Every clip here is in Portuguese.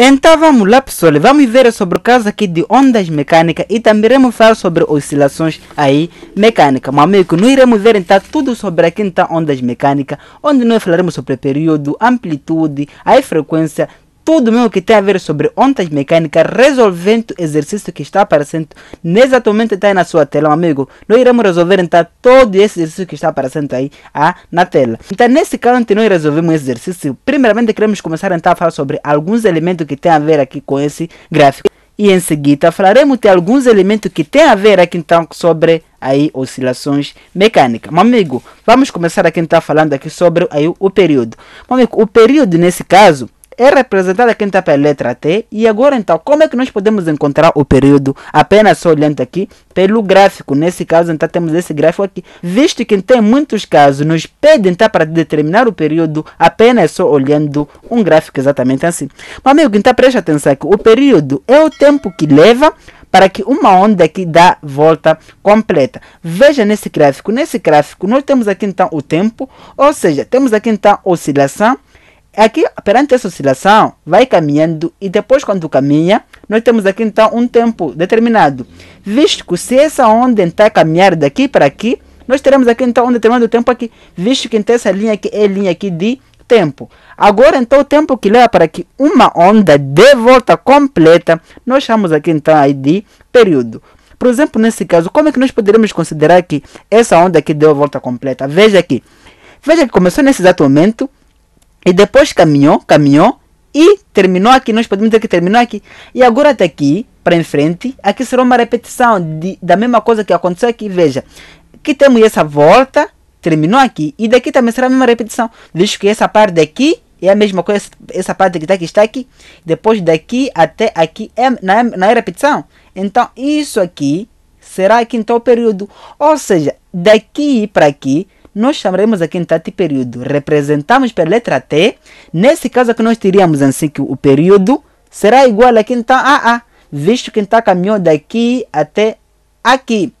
Então vamos lá pessoal, vamos ver sobre o caso aqui de ondas mecânicas e também iremos falar sobre oscilações aí mecânicas. Meu amigo, nós iremos ver então tudo sobre a quinta então, ondas mecânicas, onde nós falaremos sobre período, amplitude, aí frequência, tudo mesmo que tem a ver sobre ondas mecânicas, resolvendo o exercício que está aparecendo, exatamente está aí na sua tela, amigo. Nós iremos resolver então todo esse exercício que está aparecendo aí ah, na tela. Então, nesse caso, antes nós resolvemos o exercício, primeiramente queremos começar então a falar sobre alguns elementos que tem a ver aqui com esse gráfico. E em seguida falaremos de alguns elementos que tem a ver aqui então sobre aí oscilações mecânicas. Meu amigo, vamos começar aqui então falando aqui sobre aí o período. Meu amigo, o período nesse caso é representada aqui então tá pela letra T. E agora então, como é que nós podemos encontrar o período? Apenas olhando aqui pelo gráfico. Nesse caso, então temos esse gráfico aqui. Visto que tem muitos casos nos pedem então para determinar o período apenas só olhando um gráfico exatamente assim. Mas amigo, então preste atenção aqui. O período é o tempo que leva para que uma onda aqui dá volta completa. Veja nesse gráfico. Nesse gráfico, nós temos aqui então o tempo, ou seja, temos aqui então oscilação aqui é perante essa oscilação vai caminhando e depois quando caminha nós temos aqui então um tempo determinado visto que se essa onda entrar caminhar daqui para aqui nós teremos aqui então um determinado tempo aqui visto que então essa linha aqui é linha aqui de tempo agora então o tempo que leva para que uma onda dê volta completa nós chamamos aqui então aí de período por exemplo nesse caso como é que nós poderíamos considerar que essa onda aqui deu a volta completa veja aqui veja que começou nesse exato momento e depois caminhou, caminhou e terminou aqui. Nós podemos dizer que terminou aqui. E agora até aqui, para em frente, aqui será uma repetição de, da mesma coisa que aconteceu aqui. Veja, que temos essa volta, terminou aqui. E daqui também será a mesma repetição. Visto que essa parte daqui é a mesma coisa, essa parte que está aqui está aqui. Depois daqui até aqui é na, é, na é repetição. Então, isso aqui será aqui então o período. Ou seja, daqui para aqui nós chamaremos aqui em Tati período. Representamos pela letra T. Nesse caso é que nós teríamos assim que o período será igual a quem tá A AA, visto que está caminhou daqui até aqui.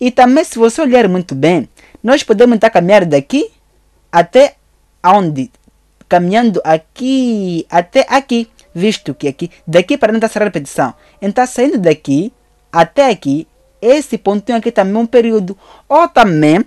E também se você olhar muito bem, nós podemos estar tá caminhando daqui até onde? Caminhando aqui até aqui, visto que aqui, daqui para estar a repetição. Então tá saindo daqui até aqui, esse pontinho aqui também é um período. Ou também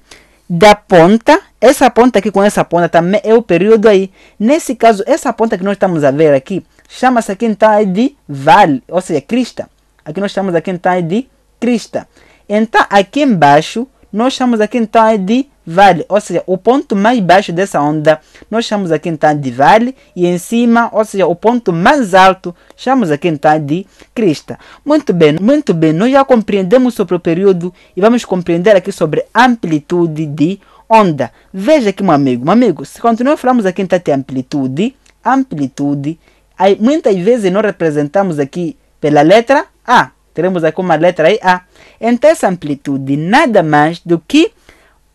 da ponta, essa ponta aqui com essa ponta também é o período aí. Nesse caso, essa ponta que nós estamos a ver aqui, chama-se aqui então de vale, ou seja, crista. Aqui nós chamamos aqui então de crista. Então aqui embaixo, nós chamamos aqui então de vale, ou seja, o ponto mais baixo dessa onda, nós chamamos aqui então de vale, e em cima, ou seja, o ponto mais alto, chamamos aqui então de crista. Muito bem, muito bem, nós já compreendemos sobre o período e vamos compreender aqui sobre amplitude de onda. Veja aqui, meu amigo, meu amigo, se continuar falamos aqui então de amplitude, amplitude, aí, muitas vezes nós representamos aqui pela letra A, teremos aqui uma letra aí, A. Então essa amplitude nada mais do que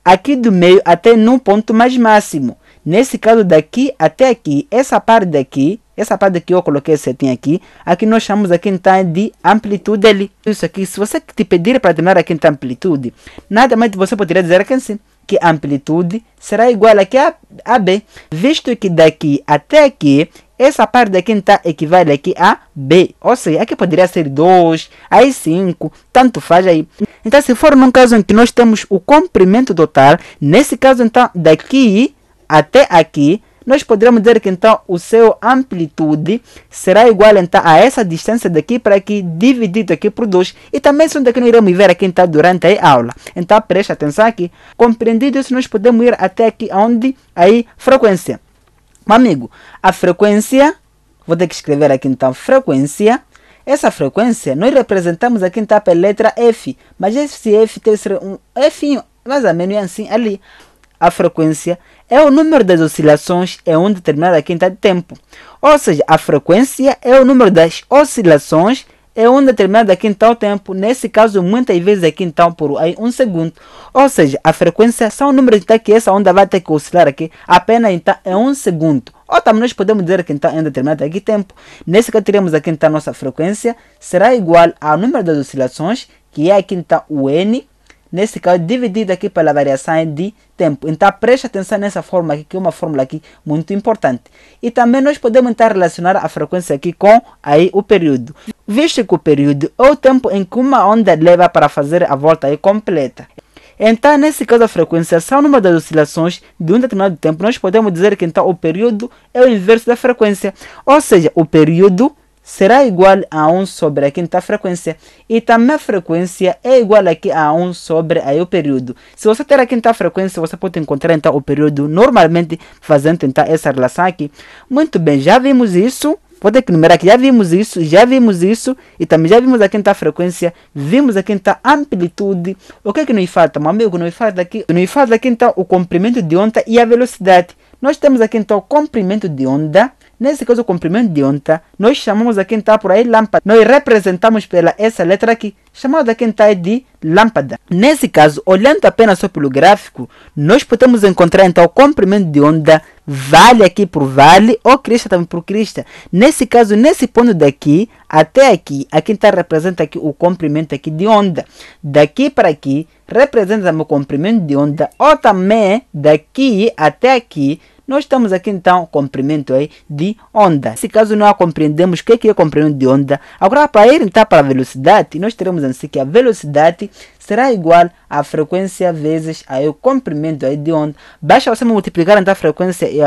aqui do meio até num ponto mais máximo. Nesse caso daqui até aqui, essa parte daqui, essa parte que eu coloquei setinha aqui, aqui nós chamamos aqui então de amplitude dele. Isso aqui, se você te pedir para terminar aqui então amplitude, nada mais você poderia dizer aqui assim, que amplitude será igual aqui a, a B, visto que daqui até aqui essa parte daqui quinta tá, equivale aqui a B. Ou seja, aqui poderia ser 2, aí 5, tanto faz aí. Então, se for num caso em que nós temos o comprimento total, nesse caso, então, daqui até aqui, nós poderíamos dizer que então o seu amplitude será igual então a essa distância daqui para aqui dividido aqui por 2 e também isso daqui nós iremos ver aqui então durante a aula então preste atenção aqui compreendido isso nós podemos ir até aqui onde aí frequência meu amigo, a frequência, vou ter que escrever aqui então, frequência. Essa frequência nós representamos aqui então pela letra F, mas esse F tem que ser um F mais ou menos assim ali. A frequência é o número das oscilações em é um determinado quinta então, de tempo. Ou seja, a frequência é o número das oscilações é um determinado aqui em tal tempo, nesse caso muitas vezes aqui em tal por aí um segundo, ou seja, a frequência só o número de tal tá que essa onda vai ter que oscilar aqui, apenas então é um segundo. Ou também nós podemos dizer que então um tá, determinado aqui tempo, nesse caso teremos aqui então nossa frequência será igual ao número das oscilações, que é aqui então o n nesse caso, dividido aqui pela variação de tempo. Então, preste atenção nessa fórmula aqui, que é uma fórmula aqui muito importante. E também nós podemos então relacionar a frequência aqui com aí, o período. Visto que o período é o tempo em que uma onda leva para fazer a volta aí completa. Então, nesse caso, a frequência é só uma das oscilações de um determinado tempo. Nós podemos dizer que então o período é o inverso da frequência. Ou seja, o período será igual a 1 sobre a quinta frequência e também a frequência é igual aqui a 1 sobre aí o período. Se você ter a quinta frequência, você pode encontrar então o período normalmente fazendo então essa relação aqui. Muito bem, já vimos isso. Vou ter que numerar aqui, já vimos isso, já vimos isso e também já vimos a quinta frequência, vimos a quinta amplitude. O que é que nos falta, meu amigo? Nos falta aqui, nos falta aqui então o comprimento de onda e a velocidade. Nós temos aqui então o comprimento de onda Nesse caso, o comprimento de onda, nós chamamos a quem está por aí lâmpada. Nós representamos pela essa letra aqui, chamada quem está de lâmpada. Nesse caso, olhando apenas só pelo gráfico, nós podemos encontrar então o comprimento de onda vale aqui por vale ou crista também por crista. Nesse caso, nesse ponto daqui até aqui, a quinta tá representa aqui o comprimento aqui de onda. Daqui para aqui representa o comprimento de onda ou também daqui até aqui nós estamos aqui então comprimento aí de onda. Nesse caso não compreendemos o que é, que é comprimento de onda. Agora para ir então para a velocidade, nós teremos assim que a velocidade será igual à frequência vezes aí o comprimento aí de onda. Basta você multiplicar então a frequência e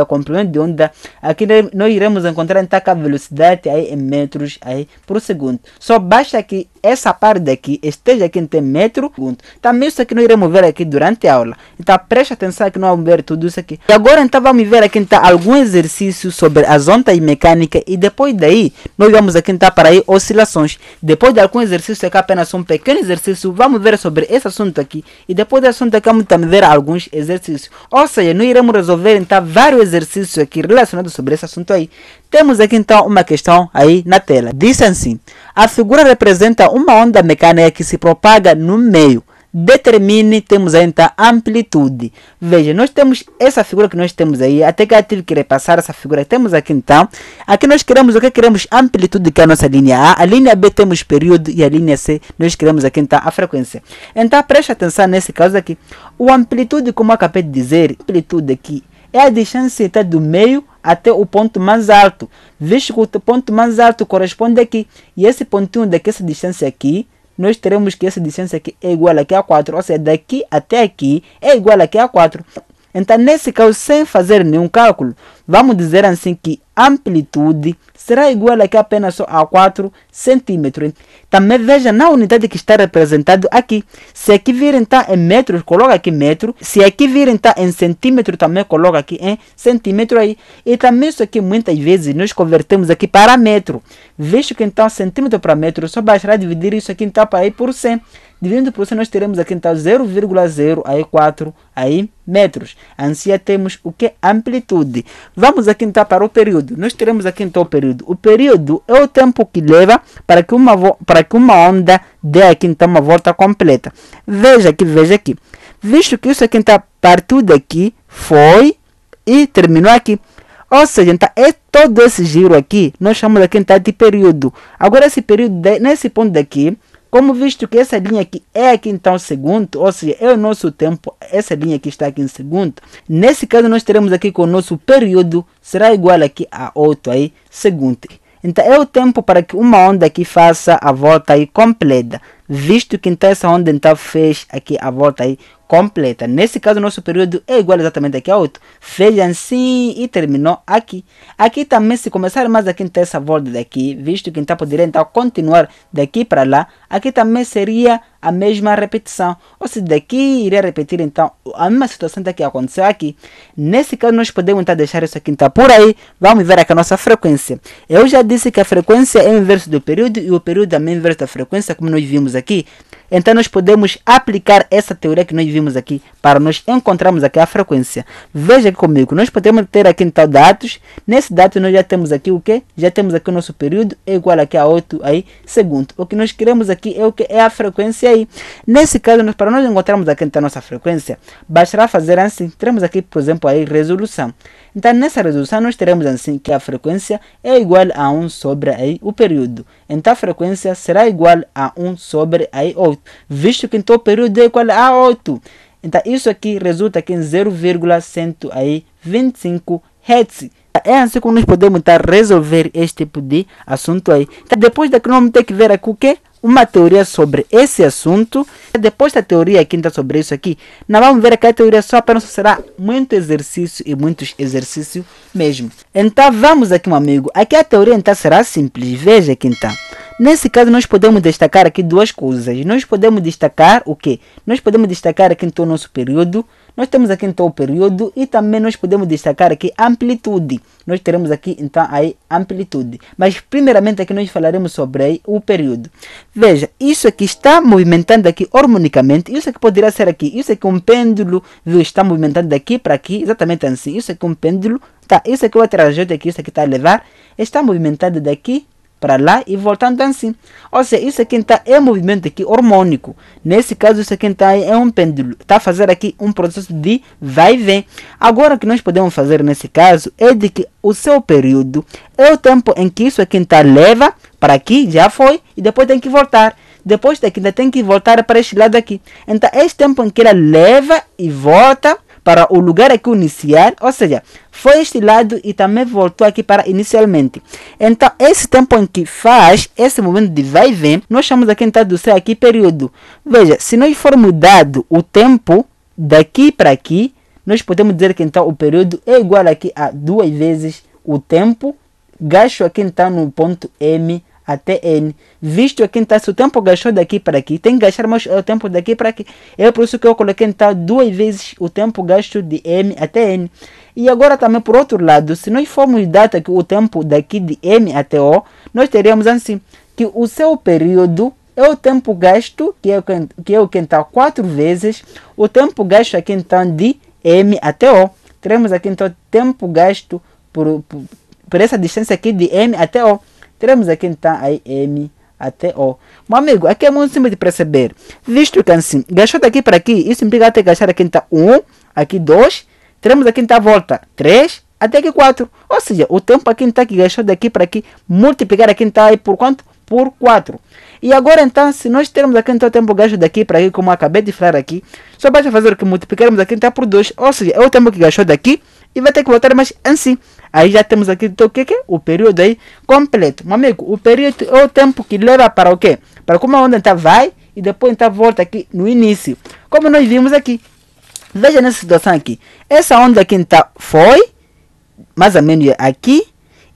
o comprimento de onda. Aqui nós iremos encontrar então a velocidade aí em metros aí por segundo. Só basta que essa parte daqui esteja aqui em metro por segundo. Também então, isso aqui nós iremos ver aqui durante a aula. Então preste atenção que nós vamos ver tudo isso aqui. E agora então vamos ver aqui então algum exercício sobre as ondas mecânicas e depois daí nós vamos aqui então para aí oscilações. Depois de algum exercício aqui é apenas um pequeno exercício vamos ver sobre esse assunto aqui e depois desse assunto aqui vamos também ver alguns exercícios. Ou seja, nós iremos resolver então vários exercícios aqui relacionados sobre esse assunto aí. Temos aqui então uma questão aí na tela. Diz assim, a figura representa uma onda mecânica que se propaga no meio determine, temos aí então amplitude. Veja, nós temos essa figura que nós temos aí, até que eu tive que repassar essa figura. Temos aqui então, aqui nós queremos o que? Queremos amplitude, que é a nossa linha A, a linha B temos período e a linha C nós queremos aqui então a frequência. Então preste atenção nesse caso aqui. O amplitude, como eu acabei de dizer, amplitude aqui é a distância do meio até o ponto mais alto, visto que o ponto mais alto corresponde aqui, e esse pontinho daqui, essa distância aqui, nós teremos que essa distância aqui é igual aqui a 4, ou seja, daqui até aqui é igual aqui a 4. Então, nesse caso, sem fazer nenhum cálculo, vamos dizer assim que amplitude será igual aqui apenas a 4 centímetros. Também tá, veja na unidade que está representado aqui. Se aqui vir está em metros, coloca aqui metro. Se aqui vir está em centímetro, também coloca aqui em centímetro aí. E também isso aqui muitas vezes nós convertemos aqui para metro. veja que então centímetro para metro, só bastará dividir isso aqui então para ir por 100. Dividindo por isso, nós teremos aqui então 0,0 aí 4 aí metros. Assim temos o que? Amplitude. Vamos aqui então para o período. Nós teremos aqui então o período. O período é o tempo que leva para que uma, para que uma onda dê aqui então uma volta completa. Veja aqui, veja aqui. Visto que isso aqui então partiu daqui, foi e terminou aqui. Ou seja, então, é todo esse giro aqui, nós chamamos aqui então, de período. Agora, esse período, de, nesse ponto daqui, como visto que essa linha aqui é aqui então segundo, ou seja, é o nosso tempo, essa linha que está aqui em segundo, nesse caso nós teremos aqui que o nosso período será igual aqui a outro aí, segundo. Então é o tempo para que uma onda aqui faça a volta aí completa visto que então essa onda então fez aqui a volta aí completa. Nesse caso, nosso período é igual exatamente aqui a 8. Fez assim e terminou aqui. Aqui também, se começar mais aqui então essa volta daqui, visto que então poderia então continuar daqui para lá, aqui também seria a mesma repetição. Ou se daqui iria repetir então a mesma situação que aconteceu aqui. Nesse caso, nós podemos então deixar isso aqui então por aí. Vamos ver aqui a nossa frequência. Eu já disse que a frequência é o inverso do período e o período também é o inverso da frequência, como nós vimos aquí. Então nós podemos aplicar essa teoria que nós vimos aqui para nós encontrarmos aqui a frequência. Veja comigo, nós podemos ter aqui então dados. Nesse dado nós já temos aqui o que? Já temos aqui o nosso período é igual aqui a 8 aí segundo. O que nós queremos aqui é o que é a frequência aí. Nesse caso, nós, para nós encontrarmos aqui então a nossa frequência, bastará fazer assim. Teremos aqui, por exemplo, aí resolução. Então nessa resolução nós teremos assim que a frequência é igual a 1 sobre aí o período. Então a frequência será igual a 1 sobre aí 8 visto que então o período é igual a 8. Então isso aqui resulta aqui em 0,125 Hz. É assim que nós podemos tá, resolver este tipo de assunto aí. Então, depois daqui nós vamos ter que ver aqui o que? Uma teoria sobre esse assunto. Depois da teoria aqui, então, sobre isso aqui, nós vamos ver que a teoria só apenas será muito exercício e muitos exercícios mesmo. Então vamos aqui, meu amigo. Aqui a teoria então será simples. Veja aqui então. Nesse caso, nós podemos destacar aqui duas coisas. Nós podemos destacar o quê? Nós podemos destacar aqui então o nosso período. Nós temos aqui então o período e também nós podemos destacar aqui amplitude. Nós teremos aqui então aí amplitude. Mas primeiramente aqui nós falaremos sobre aí, o período. Veja, isso aqui está movimentando aqui harmonicamente. Isso aqui poderia ser aqui. Isso aqui é um pêndulo, viu? Está movimentando daqui para aqui, exatamente assim. Isso aqui é um pêndulo. Tá, isso aqui é o trajeto aqui, isso aqui está a levar. Está movimentado daqui para lá e voltando assim. Ou seja, isso aqui está é movimento aqui hormônico. Nesse caso, isso aqui está é um pêndulo. Está fazendo aqui um processo de vai e vem. Agora, o que nós podemos fazer nesse caso é de que o seu período é o tempo em que isso aqui está leva para aqui, já foi, e depois tem que voltar. Depois daqui ainda tem que voltar para este lado aqui. Então, é este tempo em que ela leva e volta para o lugar aqui iniciar, ou seja, foi este lado e também voltou aqui para inicialmente. Então, esse tempo em que faz esse momento de vai e vem, nós chamamos aqui em ser aqui período. Veja, se nós for mudado o tempo daqui para aqui, nós podemos dizer que então o período é igual aqui a duas vezes o tempo gasto aqui então no ponto M até N, visto que então, se o tempo gastou daqui para aqui, tem que gastar mais o tempo daqui para aqui. É por isso que eu coloquei então duas vezes o tempo gasto de M até N. E agora também por outro lado, se nós formos dar o tempo daqui de M até O, nós teríamos assim que o seu período é o tempo gasto, que é, o que é o quintal tá quatro vezes, o tempo gasto aqui então de M até O. Teremos aqui então tempo gasto por, por, por essa distância aqui de M até O. Teremos aqui então aí M até O. Meu amigo, aqui é muito simples de perceber. Visto que é assim, gastou daqui para aqui, isso implica até gastar aqui então 1, um, aqui 2, teremos aqui então volta 3, até aqui 4. Ou seja, o tempo aqui então que gastou daqui para aqui, multiplicar aqui então aí por quanto? por 4. E agora então, se nós termos aqui então tempo gasto daqui para aqui, como acabei de falar aqui, só basta fazer o que multiplicarmos aqui então por 2, ou seja, é o tempo que gastou daqui e vai ter que voltar mais em si. Aí já temos aqui então, o que, que é? O período aí completo. Meu amigo, o período é o tempo que leva para o quê? Para como a onda então vai e depois então volta aqui no início. Como nós vimos aqui. Veja nessa situação aqui. Essa onda aqui então foi mais ou menos aqui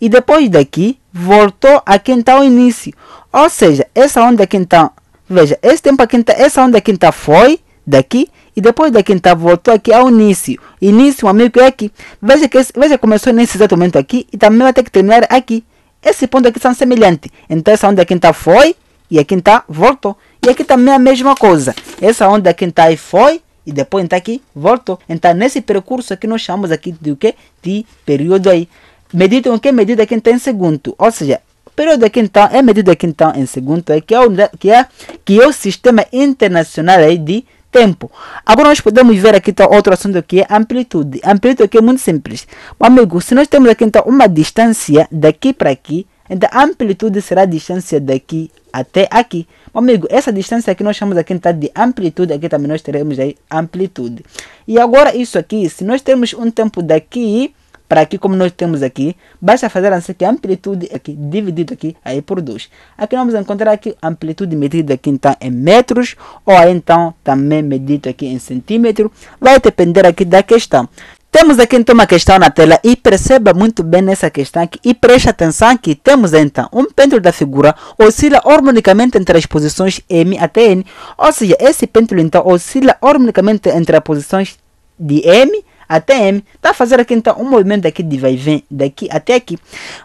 e depois daqui voltou a está ao início. Ou seja, essa onda então, veja, esse tempo a está, essa onda está foi daqui e depois da quinta voltou aqui ao início. Início, amigo, é aqui. Veja que esse, veja começou nesse exato momento aqui e também vai ter que terminar aqui. Esse ponto aqui são semelhantes. Então essa onda está foi e a está voltou. E aqui também é a mesma coisa. Essa onda está e foi e depois está aqui voltou. Então nesse percurso aqui nós chamamos aqui de o que? De período aí medido em que é medida que tem em segundo. Ou seja, período aqui então é medida que então em segundo, é que é o, que é, que é o sistema internacional aí de tempo. Agora nós podemos ver aqui então, outro assunto que é amplitude. Amplitude aqui é muito simples. Meu amigo, se nós temos aqui então uma distância daqui para aqui, então amplitude será a distância daqui até aqui. Meu amigo, essa distância aqui nós chamamos aqui então, de amplitude, aqui também nós teremos aí amplitude. E agora isso aqui, se nós temos um tempo daqui para aqui, como nós temos aqui, basta fazer assim que a amplitude aqui, dividido aqui, aí por 2. Aqui nós vamos encontrar aqui a amplitude medida aqui então em metros, ou então também medida aqui em centímetro. Vai depender aqui da questão. Temos aqui então uma questão na tela e perceba muito bem nessa questão aqui, e preste atenção que temos então um pêndulo da figura oscila harmonicamente entre as posições M até N, ou seja, esse pêndulo então oscila harmonicamente entre as posições de M até M. Está a fazer aqui então um movimento daqui de vai vem, daqui até aqui.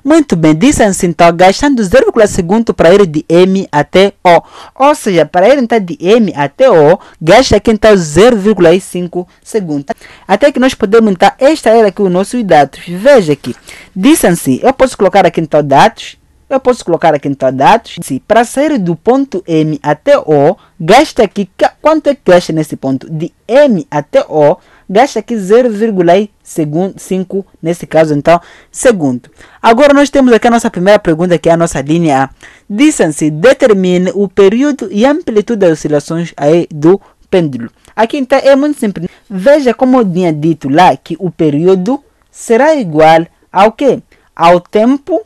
Muito bem, distância assim, tá então, gastando 0,2 segundo para ir de M até O. Ou seja, para ir então de M até O, gasta aqui então 0,5 segundos. Até que nós podemos então extrair aqui os nossos dados. Veja aqui, distância, assim, eu posso colocar aqui então dados eu posso colocar aqui então dados. Se para sair do ponto M até O, gasta aqui quanto é que gasta nesse ponto de M até O, gasta aqui 0,5 nesse caso então segundo. Agora nós temos aqui a nossa primeira pergunta que é a nossa linha A. Dizem-se, determine o período e amplitude das oscilações aí do pêndulo. Aqui então é muito simples. Veja como eu tinha dito lá que o período será igual ao que? Ao tempo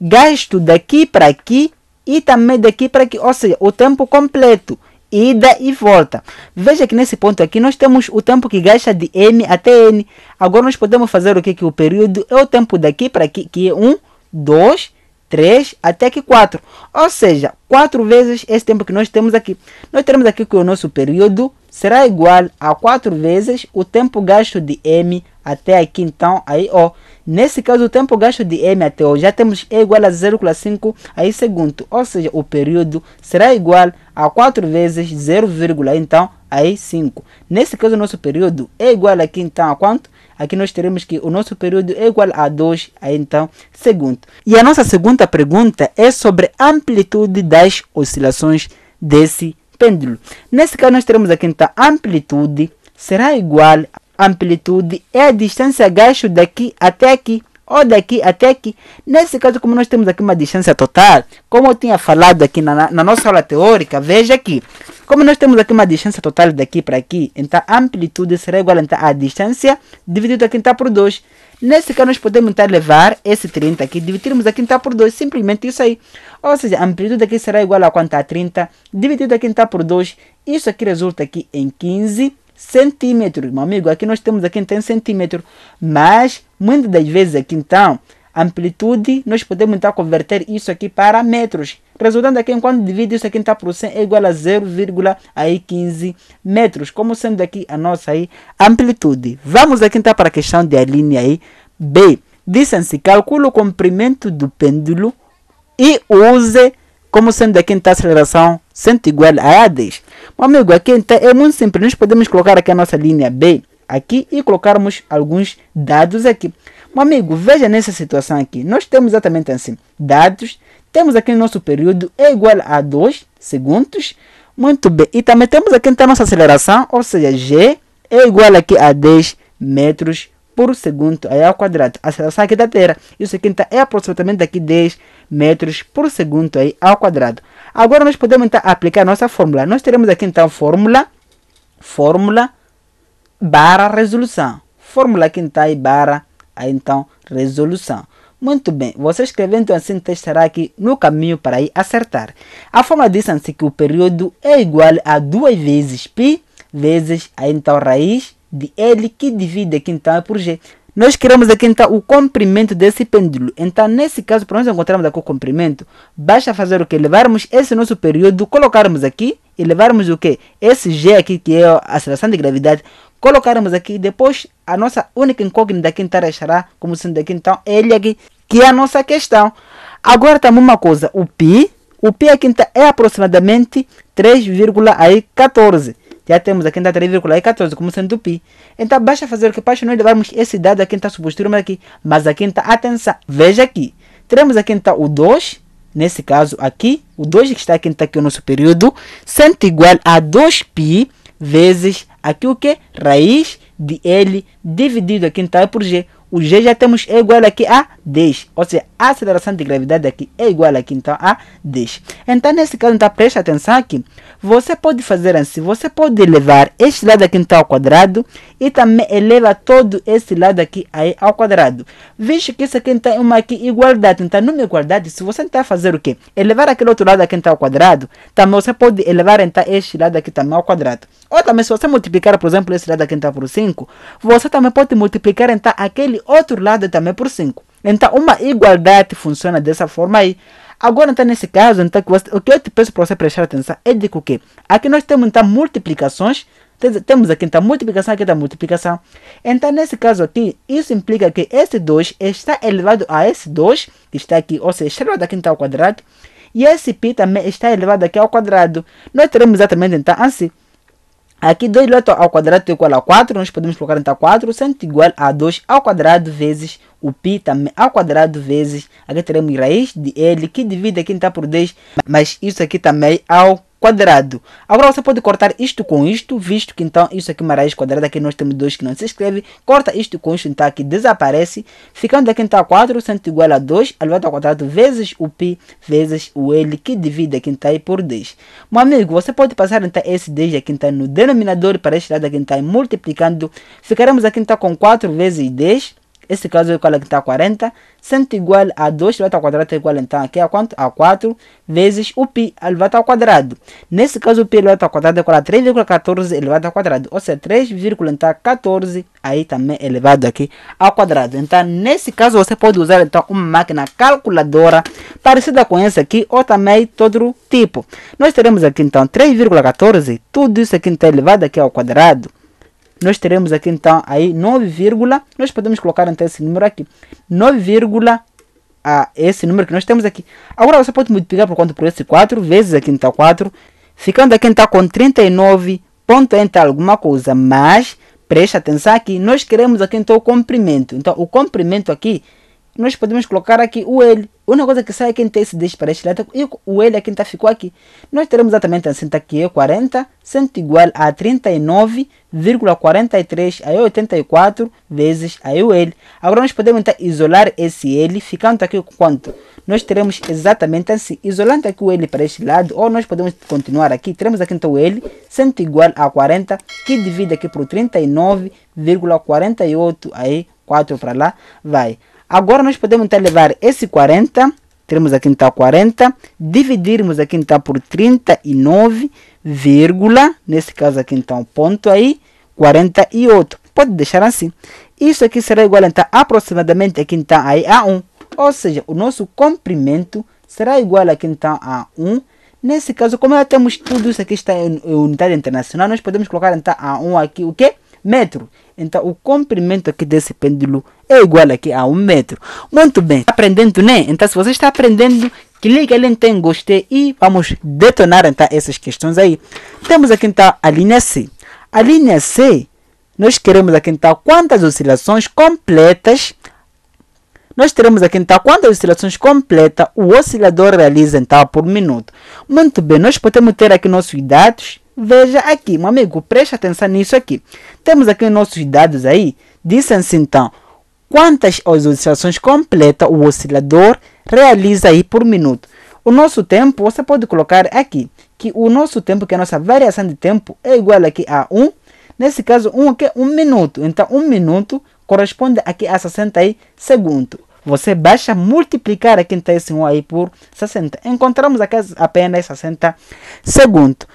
gasto daqui para aqui e também daqui para aqui, ou seja, o tempo completo ida e volta. Veja que nesse ponto aqui nós temos o tempo que gasta de n até n. Agora nós podemos fazer o que? Que o período é o tempo daqui para aqui, que é 1, 2, 3 até que 4. Ou seja, 4 vezes esse tempo que nós temos aqui. Nós teremos aqui que o nosso período será igual a 4 vezes o tempo gasto de m até aqui. Então, aí, ó. Oh, Nesse caso, o tempo gasto de m até o já temos e igual a 0,5 aí segundo, ou seja, o período será igual a 4 vezes 0, então aí 5. Nesse caso, o nosso período é igual aqui então a quanto? Aqui nós teremos que o nosso período é igual a 2, aí então, segundo. E a nossa segunda pergunta é sobre a amplitude das oscilações desse pêndulo. Nesse caso, nós teremos aqui então amplitude será igual a amplitude é a distância gasto daqui até aqui ou daqui até aqui. Nesse caso, como nós temos aqui uma distância total, como eu tinha falado aqui na, na nossa aula teórica, veja aqui. Como nós temos aqui uma distância total daqui para aqui, então a amplitude será igual então, à distância dividida aqui então, por 2. Nesse caso, nós podemos então, levar esse 30 aqui, dividirmos aqui então, por 2, simplesmente isso aí. Ou seja, a amplitude aqui será igual a quanto a 30, dividido aqui então, por 2. Isso aqui resulta aqui em 15 centímetros. Meu amigo, aqui nós temos aqui então centímetro. Mas, muitas das vezes aqui então, amplitude, nós podemos então converter isso aqui para metros. Resultando aqui, enquanto divide isso aqui então por 100 é igual a 0,15 metros. Como sendo aqui a nossa aí, amplitude. Vamos aqui então para a questão da linha aí, B. Dizem-se, calcula o comprimento do pêndulo e use como sendo aqui então a aceleração sendo igual a Hades. Meu amigo, aqui então é muito simples. Nós podemos colocar aqui a nossa linha B aqui e colocarmos alguns dados aqui. Meu amigo, veja nessa situação aqui. Nós temos exatamente assim, dados. Temos aqui o nosso período é igual a 2 segundos. Muito bem. E também temos aqui então a nossa aceleração, ou seja, G é igual aqui a 10 metros por segundo ao quadrado. A aceleração aqui da Terra, isso aqui então, é aproximadamente aqui 10 metros por segundo aí, ao quadrado. Agora nós podemos então, aplicar nossa fórmula. Nós teremos aqui então fórmula, fórmula barra resolução. Fórmula aqui então aí, barra aí, então resolução. Muito bem, você escrevendo assim testará aqui no caminho para ir acertar. A fórmula diz assim que o período é igual a duas vezes π vezes a então raiz de L que divide aqui então é por G. Nós queremos aqui então o comprimento desse pêndulo. Então, nesse caso, para nós encontrarmos aqui o comprimento, basta fazer o que? Levarmos esse nosso período, colocarmos aqui e levarmos o que? Esse G aqui, que é a aceleração de gravidade, colocarmos aqui. Depois, a nossa única incógnita aqui então estará como sendo aqui então L aqui, que é a nossa questão. Agora, estamos uma coisa, o π, o π aqui então é aproximadamente 3,14. Já temos aqui está 3,14 como sendo pi. Então basta fazer o que basta nós levarmos esse dado aqui está substituindo aqui. Mas aqui está, atenção, veja aqui. Teremos aqui então o 2, nesse caso aqui, o 2 que está aqui está aqui o nosso período, sendo igual a 2π vezes aqui o que? Raiz de L dividido aqui então é por G. O G já temos é igual aqui a 10. Ou seja, a aceleração de gravidade aqui é igual aqui então a 10. Então, nesse caso, então, preste atenção aqui. Você pode fazer assim. Você pode levar este lado aqui então ao quadrado. E também eleva todo esse lado aqui aí, ao quadrado. Visto que isso aqui então é uma aqui, igualdade. Então, numa igualdade, se você tentar fazer o quê? Elevar aquele outro lado aqui então ao quadrado. Também você pode elevar então este lado aqui também ao quadrado. Ou também se você multiplicar, por exemplo, esse lado aqui então por 5. Você também pode multiplicar então aquele outro lado também por 5. Então, uma igualdade funciona dessa forma aí. Agora, então, nesse caso, então, que você, o que eu te peço para você prestar atenção é de que Aqui nós temos, então, multiplicações. Temos aqui, então, multiplicação, aqui da então, multiplicação. Então, nesse caso aqui, isso implica que esse 2 está elevado a esse 2, que está aqui, ou seja, está elevado aqui, então, ao quadrado. E esse π também está elevado aqui ao quadrado. Nós teremos exatamente, então, assim. Aqui 2 ao quadrado é igual a 4, nós podemos colocar então 4, sendo igual a 2 ao quadrado vezes o π também ao quadrado vezes, aqui teremos raiz de L, que divide aqui então por 10, mas isso aqui também ao quadrado. Agora você pode cortar isto com isto, visto que então isso aqui é uma raiz quadrada, aqui nós temos dois que não se escreve. Corta isto com isto, então aqui desaparece. Ficando aqui então 4 sendo igual a 2 elevado ao quadrado vezes o π vezes o l, que divide aqui então aí por 10. Meu amigo, você pode passar então esse 10 aqui então no denominador para este lado aqui então multiplicando. Ficaremos aqui então com 4 vezes 10 esse caso é igual a que está a 40. Sendo igual a 2 elevado ao quadrado é igual então aqui a quanto? A 4 vezes o π elevado ao quadrado. Nesse caso o π elevado ao quadrado é igual a 3,14 elevado ao quadrado. Ou seja, 3,14 aí também elevado aqui ao quadrado. Então nesse caso você pode usar então uma máquina calculadora parecida com essa aqui ou também todo tipo. Nós teremos aqui então 3,14 tudo isso aqui então elevado aqui ao quadrado nós teremos aqui então aí 9, nós podemos colocar então esse número aqui. 9, a ah, esse número que nós temos aqui. Agora você pode multiplicar por quanto? Por esse 4 vezes aqui então 4. Ficando aqui então com 39 ponto então alguma coisa. Mas preste atenção aqui. Nós queremos aqui então o comprimento. Então o comprimento aqui nós podemos colocar aqui o L. A única coisa que sai é quem tem esse 10 para este lado e o L é quem tá, ficou aqui. Nós teremos exatamente assim, tá aqui, 40 sendo igual a 39,43 a 84 vezes o L. Agora nós podemos então, isolar esse L, ficando aqui com quanto? Nós teremos exatamente assim, isolando aqui o L para este lado, ou nós podemos continuar aqui, teremos aqui então o L, sendo igual a 40, que divide aqui por 39,48 aí 4 para lá, vai. Agora nós podemos então levar esse 40, teremos aqui então 40, dividirmos aqui então por 39, vírgula, nesse caso aqui então ponto aí, 48. Pode deixar assim. Isso aqui será igual então aproximadamente aqui então aí a 1. Ou seja, o nosso comprimento será igual aqui então a 1 Nesse caso, como já temos tudo isso aqui está em unidade internacional, nós podemos colocar então A1 aqui, o que? metro. Então, o comprimento aqui desse pêndulo é igual aqui a um metro. Muito bem, está aprendendo, né? Então, se você está aprendendo, clique ali em gostei e vamos detonar então, essas questões aí. Temos aqui então a linha C. A linha C, nós queremos aqui então quantas oscilações completas nós teremos aqui então quantas oscilações completas o oscilador realiza então por minuto. Muito bem, nós podemos ter aqui nossos dados Veja aqui, meu amigo, preste atenção nisso aqui. Temos aqui nossos dados aí. Dizem-se assim, então quantas oscilações completa o oscilador realiza aí por minuto. O nosso tempo, você pode colocar aqui, que o nosso tempo, que é a nossa variação de tempo, é igual aqui a 1. Nesse caso, 1 aqui é 1 minuto. Então, 1 minuto corresponde aqui a 60 segundos. Você basta multiplicar aqui então esse 1 aí por 60. Encontramos aqui apenas 60 segundos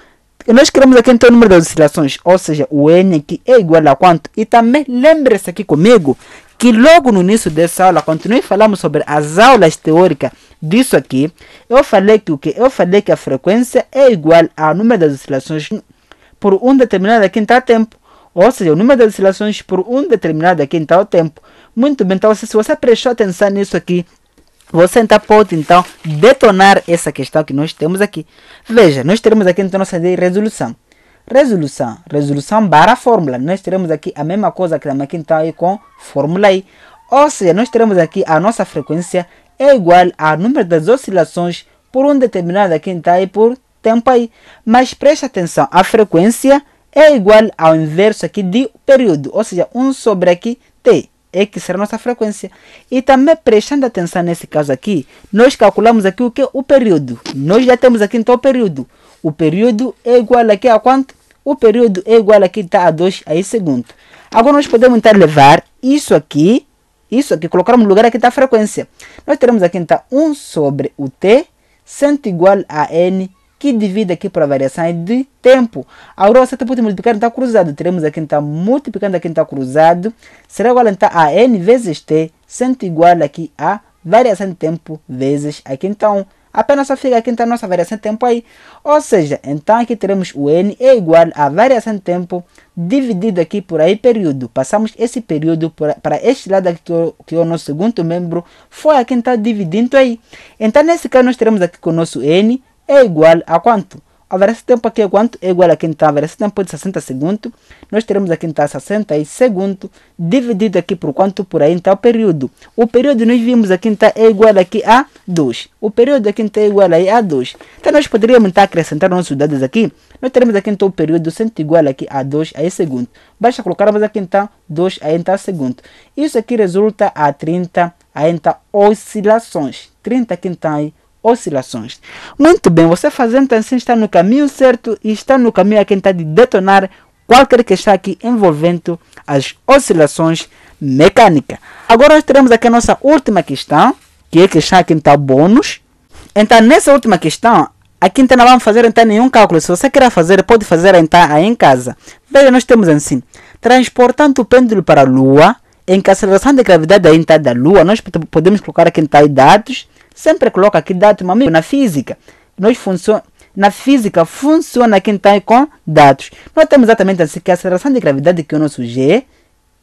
e nós queremos aqui então o número das oscilações, ou seja, o n aqui é igual a quanto? E também lembre-se aqui comigo que logo no início dessa aula, quando falando sobre as aulas teóricas disso aqui, eu falei que o que? Eu falei que a frequência é igual ao número das oscilações por um determinado aqui tal tempo Ou seja, o número das oscilações por um determinado aqui tal tempo Muito bem, então se você prestou atenção nisso aqui, você então pode então detonar essa questão que nós temos aqui. Veja, nós teremos aqui então nossa ideia de resolução. Resolução, resolução barra fórmula. Nós teremos aqui a mesma coisa que também aqui então aí com fórmula I. Ou seja, nós teremos aqui a nossa frequência é igual ao número das oscilações por um determinado aqui então aí por tempo aí. Mas preste atenção, a frequência é igual ao inverso aqui de período, ou seja, 1 sobre aqui t é que será a nossa frequência. E também prestando atenção nesse caso aqui, nós calculamos aqui o que? O período. Nós já temos aqui então o período. O período é igual aqui a quanto? O período é igual aqui está a 2 aí segundo. Agora nós podemos então levar isso aqui, isso aqui, colocar no lugar aqui da tá, frequência. Nós teremos aqui então 1 sobre o t, sendo igual a n que divide aqui para a variação é de tempo. Agora você pode multiplicar então cruzado. Teremos aqui então multiplicando aqui então cruzado. Será igual então a n vezes t, sendo igual aqui a variação de tempo vezes aqui então. Apenas só fica aqui então a nossa variação de tempo aí. Ou seja, então aqui teremos o n é igual a variação de tempo dividido aqui por aí período. Passamos esse período para este lado aqui que, o, o nosso segundo membro foi aqui então dividindo aí. Então nesse caso nós teremos aqui com o nosso n é igual a quanto? Agora esse tempo aqui é quanto? É igual a quem está? Agora esse tempo de 60 segundos. Nós teremos aqui então 60 segundos dividido aqui por quanto? Por aí então é o período. O período nós vimos aqui então é igual aqui a 2. O período aqui então é igual aí a 2. Então nós poderíamos então acrescentar nossos dados aqui. Nós teremos aqui então o período sendo igual aqui a 2 aí segundo. Basta colocarmos aqui então 2 aí então segundo. Isso aqui resulta a 30 aí então oscilações. 30 aqui então aí oscilações. Muito bem, você fazendo assim está no caminho certo e está no caminho a quem está de detonar qualquer que está aqui envolvendo as oscilações mecânicas. Agora nós teremos aqui a nossa última questão, que é a questão aqui está então, bônus. Então nessa última questão, aqui então não vamos fazer então nenhum cálculo. Se você quer fazer, pode fazer então aí em casa. Veja, nós temos assim, transportando o pêndulo para a Lua, em que a aceleração de gravidade da é da Lua, nós podemos colocar aqui em então, dados Sempre coloca aqui dados, meu amigo, na física. Nós funciona, na física funciona quem está com dados. Nós temos exatamente assim que a aceleração de gravidade que o nosso G,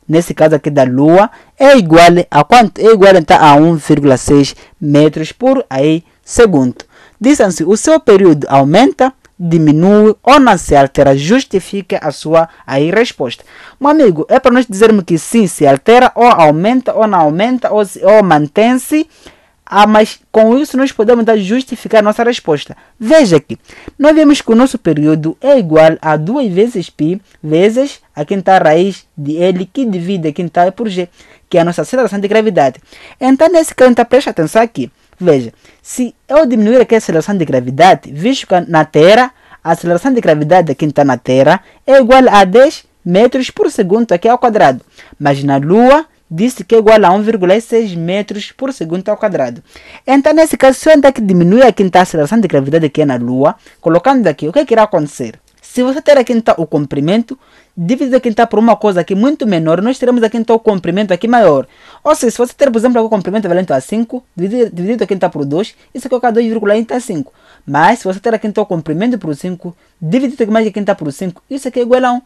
nesse caso aqui da Lua, é igual a quanto? É igual então a 1,6 metros por aí segundo. Dizem-se, assim, o seu período aumenta, diminui ou não se altera, justifica a sua aí resposta. Meu amigo, é para nós dizermos que sim, se altera ou aumenta ou não aumenta ou, ou mantém-se ah, mas com isso nós podemos justificar nossa resposta. Veja aqui, nós vemos que o nosso período é igual a 2 vezes π vezes a quinta raiz de L que divide a quinta por G, que é a nossa aceleração de gravidade. Então, nesse caso, então, preste atenção aqui. Veja, se eu diminuir aqui a aceleração de gravidade, visto que na Terra, a aceleração de gravidade da quinta na Terra é igual a 10 metros por segundo aqui ao quadrado. Mas na Lua, disse que é igual a 1,6 metros por segundo ao quadrado. Então, nesse caso, se eu andar aqui a quinta aceleração de gravidade que é na Lua, colocando aqui, o que, é que irá acontecer? Se você ter aqui então, o comprimento, dividido aqui então tá por uma coisa aqui muito menor, nós teremos aqui então o comprimento aqui maior. Ou seja, se você ter, por exemplo, o comprimento valente a 5, dividido, dividido aqui então tá por 2, isso aqui é o 2,1 está 5. Mas se você ter aqui então o comprimento por 5, dividido aqui mais aqui então tá por 5, isso aqui é igual a 1.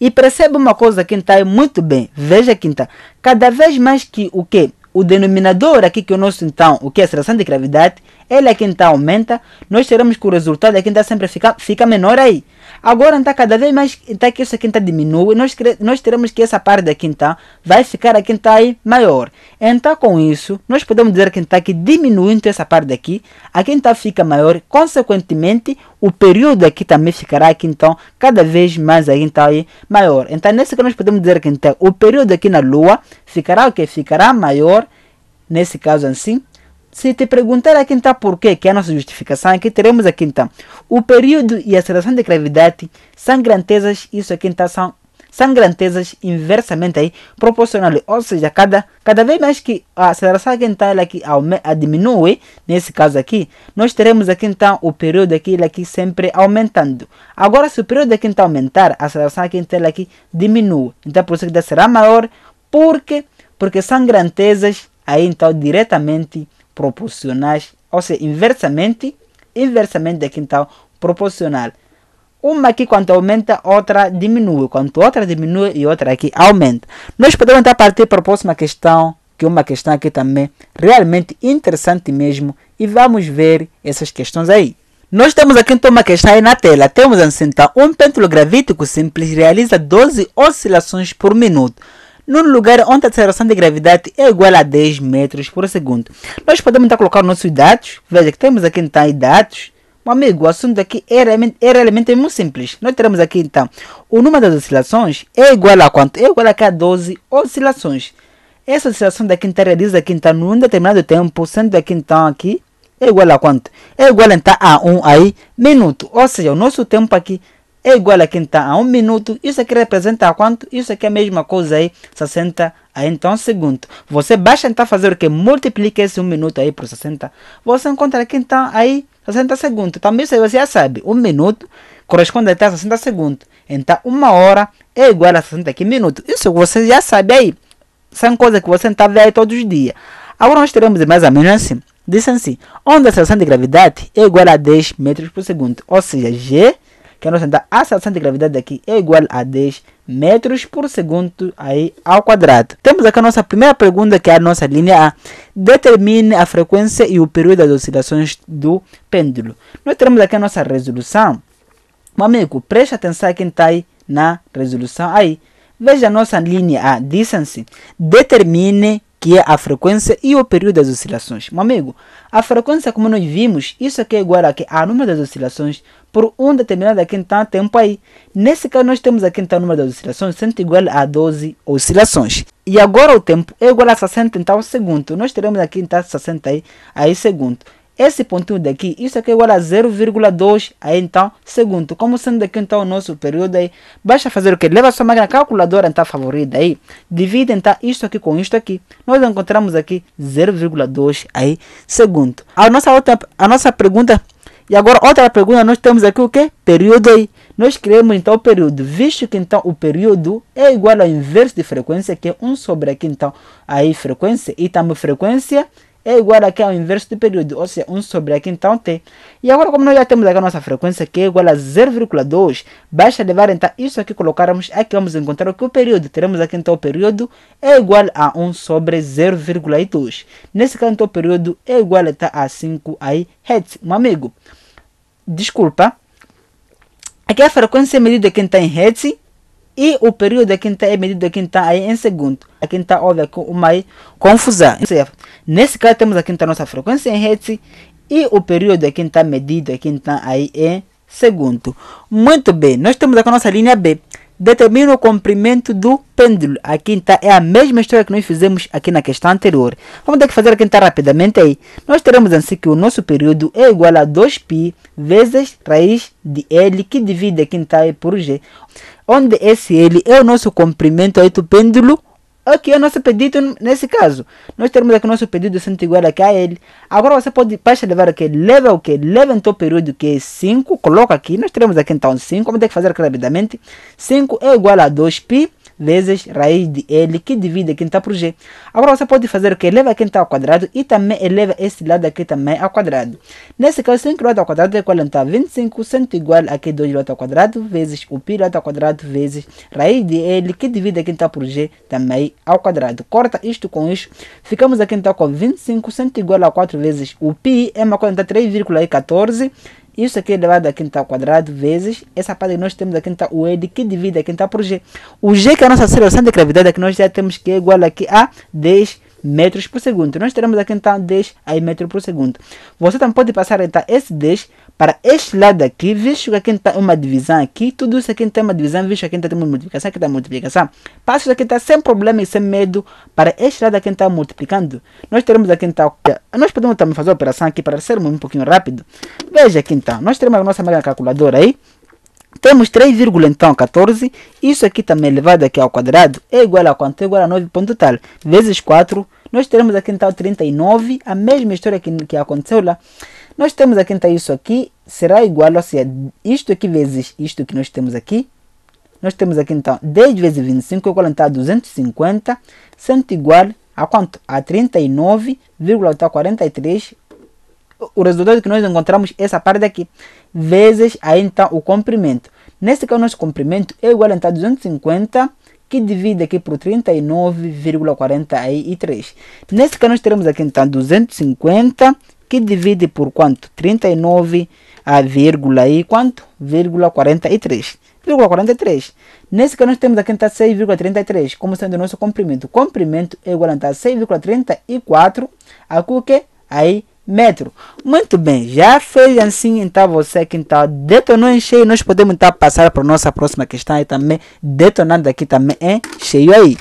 E percebe uma coisa aqui então é muito bem, veja aqui então, cada vez mais que o que? o denominador aqui que é o nosso então, o que é a aceleração de gravidade, ele aqui é então aumenta, nós teremos que o resultado aqui é então sempre fica, fica menor aí. Agora está cada vez mais está que aqui está diminui. Nós, nós teremos que essa parte da quinta vai ficar aqui quinta maior. Então, com isso, nós podemos dizer que está que diminuindo essa parte daqui, a quinta fica maior. Consequentemente, o período aqui também ficará aqui, então, cada vez mais aí, então, aí, maior. Então, nesse caso, nós podemos dizer que então, o período aqui na Lua ficará o que? Ficará maior, nesse caso assim, se te perguntar aqui então por quê, que é a nossa justificação, que teremos aqui então. O período e a aceleração de gravidade são grandezas, isso aqui então são, são grandezas inversamente aí, proporcionais. Ou seja, cada, cada vez mais que a aceleração aqui então ela aqui, a diminui, nesse caso aqui, nós teremos aqui então o período aqui, ele aqui sempre aumentando. Agora, se o período aqui então aumentar, a aceleração aqui então ela aqui diminui. Então, por isso que será maior, porque, porque são grandezas aí então diretamente proporcionais, ou seja, inversamente, inversamente da então, proporcional. Uma aqui quanto aumenta, outra diminui. Quanto outra diminui e outra aqui aumenta. Nós podemos então partir para a próxima questão, que é uma questão aqui também realmente interessante mesmo. E vamos ver essas questões aí. Nós temos aqui então uma questão aí na tela. Temos assim então, um pêndulo gravítico simples realiza 12 oscilações por minuto num lugar onde a aceleração de gravidade é igual a 10 metros por segundo. Nós podemos então colocar nossos dados, veja que temos aqui então dados. Meu amigo, o assunto aqui é realmente, é realmente muito simples. Nós teremos aqui então o número das oscilações é igual a quanto? É igual a cada 12 oscilações. Essa oscilação daqui então realiza aqui então num determinado tempo, sendo daqui então aqui é igual a quanto? É igual então a 1 um aí minuto. Ou seja, o nosso tempo aqui é igual a quem está a um minuto. Isso aqui representa quanto? Isso aqui é a mesma coisa aí, 60 a então segundo. Você basta tentar fazer o que? Multiplica esse um minuto aí por 60. Você encontra quem está aí 60 segundos. Também isso você já sabe. Um minuto corresponde até 60 segundos. Então uma hora é igual a 60 aqui minutos. Isso você já sabe aí. São coisas que você tá vendo aí todos os dias. Agora nós teremos mais ou menos assim. Dizem assim, onde a aceleração de gravidade é igual a 10 metros por segundo. Ou seja, G que é a nossa da aceleração de gravidade aqui é igual a 10 metros por segundo aí ao quadrado. Temos aqui a nossa primeira pergunta, que é a nossa linha A. Determine a frequência e o período das oscilações do pêndulo. Nós temos aqui a nossa resolução. Meu amigo, preste atenção quem está aí na resolução aí. Veja a nossa linha A, distance. Determine que é a frequência e o período das oscilações. Meu amigo, a frequência, como nós vimos, isso aqui é igual a, que a número das oscilações por um determinado então tempo aí. Nesse caso, nós temos aqui então o número das oscilações sendo igual a 12 oscilações. E agora o tempo é igual a 60 então segundo. Nós teremos aqui então 60 aí, aí segundo. Esse pontinho daqui, isso aqui é igual a 0,2 aí então segundo. Como sendo aqui então o nosso período aí, basta fazer o que? Leva a sua máquina calculadora então favorita aí, divide então isso aqui com isto aqui. Nós encontramos aqui 0,2 aí segundo. A nossa outra, a nossa pergunta e agora, outra pergunta, nós temos aqui o que? Período aí. Nós criamos então o período, visto que então o período é igual ao inverso de frequência, que é 1 sobre aqui então aí frequência e também frequência é igual aqui ao inverso do período, ou seja, 1 sobre aqui então t. E agora, como nós já temos aqui a nossa frequência, que é igual a 0,2, basta levar então isso aqui, colocarmos aqui, vamos encontrar o que o período. Teremos aqui então o período é igual a 1 sobre 0,2. Nesse caso, então, o período é igual então, a 5 aí, hertz. um amigo, desculpa, aqui a frequência é medida aqui então em hertz, e o período aqui quinta é medido aqui quinta aí em segundo. Aqui está, houve aqui uma confusão. Nesse caso, temos a quinta nossa frequência em hertz e o período aqui está é medido aqui quinta aí em segundo. Muito bem, nós temos aqui a nossa linha B. Determina o comprimento do pêndulo. Aqui quinta é a mesma história que nós fizemos aqui na questão anterior. Vamos ter que fazer a quinta rapidamente aí. Nós teremos assim que o nosso período é igual a 2π vezes raiz de L que divide quinta por G onde é esse ele é o nosso comprimento aí do pêndulo Ok, é o nosso pedido nesse caso. Nós temos aqui o nosso pedido sendo igual aqui a ele. Agora você pode basta levar o que? Leva o que? Leva então o período que é 5. Coloca aqui. Nós teremos aqui então 5. Vamos ter que fazer aqui rapidamente. 5 é igual a 2π vezes raiz de L que divide aqui então por G. Agora você pode fazer o que? Eleva aqui então ao quadrado e também eleva esse lado aqui também ao quadrado. Nesse caso, 5 ao quadrado é igual então a 25, sendo igual a que 2 ao quadrado vezes o π ao quadrado vezes raiz de L que divide aqui então por G também ao quadrado. Corta isto com isto. Ficamos aqui então com 25 sendo igual a 4 vezes o pi é uma quantidade 3,14. Isso aqui é elevado a quinta então, ao quadrado vezes essa parte que nós temos aqui então o E que divide a quinta então, por G. O G que é a nossa aceleração de gravidade é que nós já temos que é igual aqui a 10 metros por segundo. Nós teremos aqui então 10 aí metro por segundo. Você também pode passar então esse 10 para este lado aqui, visto que aqui está uma divisão aqui, tudo isso aqui tem uma divisão, visto que aqui está uma multiplicação, aqui está multiplicação. Passo aqui está sem problema e sem medo para este lado aqui está multiplicando. Nós teremos aqui então, nós podemos também fazer a operação aqui para sermos um pouquinho rápido. Veja aqui então, nós temos a nossa máquina calculadora aí. Temos 3, então 14, isso aqui também é elevado aqui ao quadrado é igual a quanto? É igual a 9 ponto tal, vezes 4, nós teremos aqui então 39, a mesma história que, que aconteceu lá. Nós temos a então isso aqui, será igual a seja, é isto aqui vezes isto que nós temos aqui. Nós temos aqui então 10 vezes 25 igual então, a 250, sendo igual a quanto? A 39,43. O resultado que nós encontramos é essa parte aqui, vezes aí então o comprimento. Nesse caso, o nosso comprimento é igual então, a 250 que divide aqui por 39,43. Nesse caso, nós teremos aqui então 250 que divide por quanto? 39 a vírgula e quanto? Vírgula 43. Vírgula 43. Nesse caso nós temos a quantidade 6,33 como sendo o nosso comprimento. O comprimento é igual a 6,34 a que? Aí metro. Muito bem, já fez assim, então você que então detonou em cheio, nós podemos então passar para a nossa próxima questão e também detonando aqui também em cheio aí.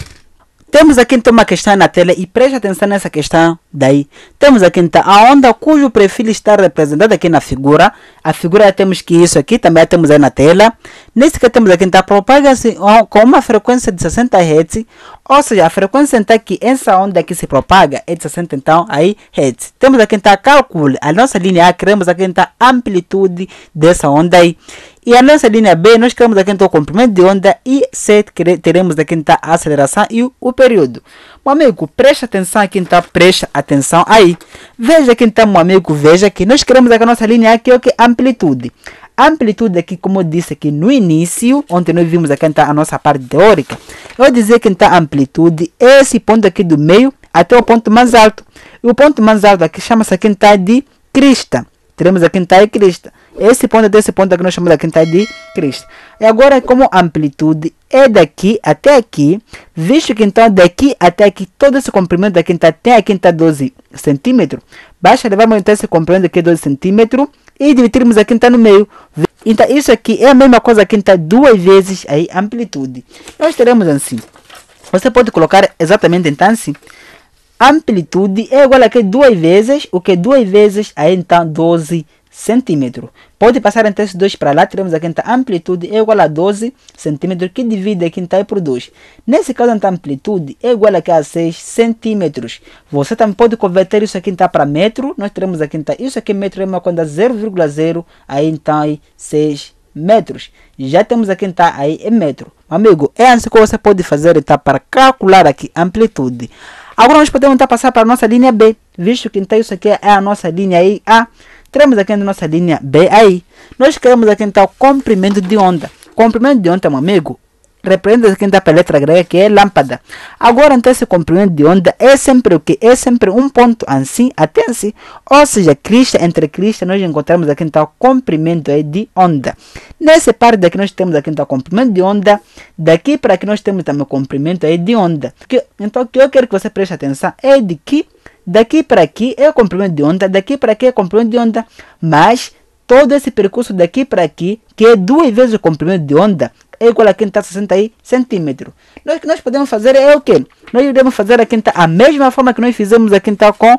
Temos aqui então uma questão na tela e preste atenção nessa questão daí. Temos aqui então a onda cujo perfil está representado aqui na figura. A figura temos que isso aqui, também temos aí na tela. Nesse que temos aqui então propaga-se com uma frequência de 60 Hz ou seja, a frequência então que essa onda que se propaga é de 60 então aí Hz. Temos aqui então cálculo, a nossa linha A queremos aqui então a amplitude dessa onda aí. E a nossa linha B, nós queremos aqui então o comprimento de onda e C teremos aqui então a aceleração e o, o período. Meu amigo, preste atenção aqui então, preste atenção aí. Veja aqui então, meu amigo, veja que nós queremos aqui a nossa linha A que é ok, amplitude amplitude aqui, como eu disse aqui no início, ontem nós vimos aqui então, a nossa parte teórica, eu vou dizer que está então, amplitude é esse ponto aqui do meio até o ponto mais alto. E o ponto mais alto aqui chama-se aqui então de crista. Teremos aqui então, de crista. Esse ponto até esse ponto aqui nós chamamos aqui então de crista. E agora, como amplitude é daqui até aqui, visto que então daqui até aqui todo esse comprimento da quinta então, até a quinta 12 centímetros, basta levarmos então esse comprimento aqui 12 centímetros e dividirmos a quinta tá no meio. Então, isso aqui é a mesma coisa que está duas vezes aí amplitude. Nós teremos assim. Você pode colocar exatamente então assim. Amplitude é igual a que duas vezes, o que duas vezes aí então 12 centímetro. Pode passar entre esses dois para lá, teremos a quinta amplitude é igual a 12 centímetros, que divide a quinta por produz. Nesse caso, a amplitude é igual a, a 6 centímetros. Você também pode converter isso aqui então para metro, nós teremos a quinta, isso aqui metro é uma quantidade 0,0, aí então aí 6 metros. Já temos aqui então aí em metro. Amigo, é assim que você pode fazer então para calcular aqui amplitude. Agora nós podemos então passar para a nossa linha B, visto que então isso aqui é a nossa linha aí A. Teremos aqui a nossa linha BI. Nós queremos aquentar o comprimento de onda. Comprimento de onda, meu amigo, representa aqui então, a letra grega que é lâmpada. Agora, então, esse comprimento de onda é sempre o que? É sempre um ponto assim até assim. Ou seja, crista entre crista, nós encontramos aqui então o comprimento de onda. Nessa parte daqui, nós temos aqui então o comprimento de onda. Daqui para aqui, nós temos também o comprimento de onda. então, o que eu quero que você preste atenção é de que Daqui para aqui é o comprimento de onda, daqui para aqui é o comprimento de onda, mas todo esse percurso daqui para aqui, que é duas vezes o comprimento de onda, é igual a quem está 60 centímetros. Nós que nós podemos fazer é o que? Nós iremos fazer a quinta a mesma forma que nós fizemos a quinta com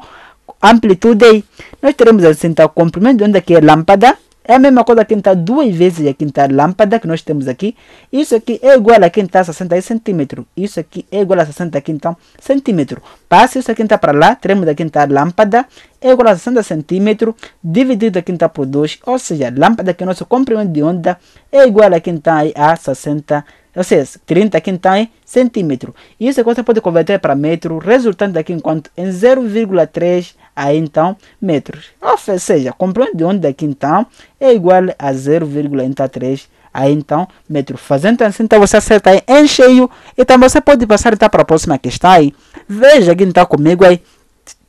amplitude aí. Nós teremos assim, tá, o comprimento de onda que é lâmpada, é a mesma coisa que está duas vezes a quinta lâmpada que nós temos aqui. Isso aqui é igual a quinta a 60 centímetros. Isso aqui é igual a 60 quinta centímetros. Passa isso aqui para lá, teremos a quinta lâmpada é igual a 60 centímetros dividido a quinta por 2. Ou seja, a lâmpada que é nosso comprimento de onda é igual a quinta a 60 ou seja, 30 quintais centímetro. Isso você pode converter para metro, resultando aqui enquanto em 0,3 a então metros. Ou seja, de onde aqui então é igual a 0,3 a então metro. Fazendo assim, então você acerta aí em cheio. Então você pode passar então, para a próxima questão aí. Veja aqui então comigo aí.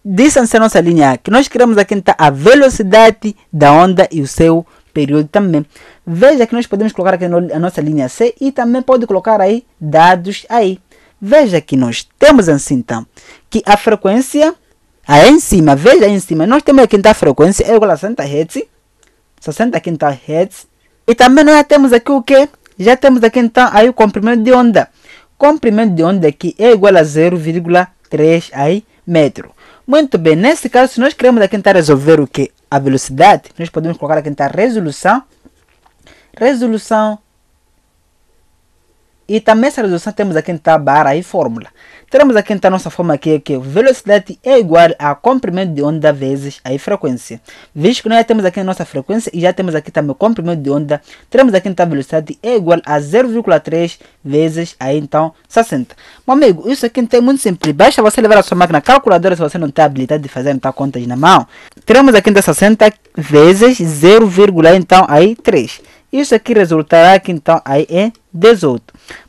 Distância nossa linha que nós queremos aqui então a velocidade da onda e o seu período também. Veja que nós podemos colocar aqui a nossa linha C e também pode colocar aí dados aí. Veja que nós temos assim então que a frequência Aí em cima, veja aí em cima, nós temos a quinta frequência, é igual a 60 Hz, 60 quinta Hz. E também nós já temos aqui o que? Já temos aqui então aí o comprimento de onda. Comprimento de onda aqui é igual a 0,3 aí metro. Muito bem, nesse caso, se nós queremos aqui então resolver o que? A velocidade, nós podemos colocar aqui então resolução. Resolução. E também essa resolução temos aqui então barra e fórmula teremos aqui então a nossa forma aqui que velocidade é igual a comprimento de onda vezes a frequência. Visto que nós já temos aqui a nossa frequência e já temos aqui também o comprimento de onda, teremos aqui então a velocidade é igual a 0,3 vezes a então 60. Meu amigo, isso aqui então é muito simples. Basta você levar a sua máquina calculadora se você não tem a habilidade de fazer então contas na mão. Teremos aqui então 60 vezes 0, então aí 3. Isso aqui resultará que então aí é 18.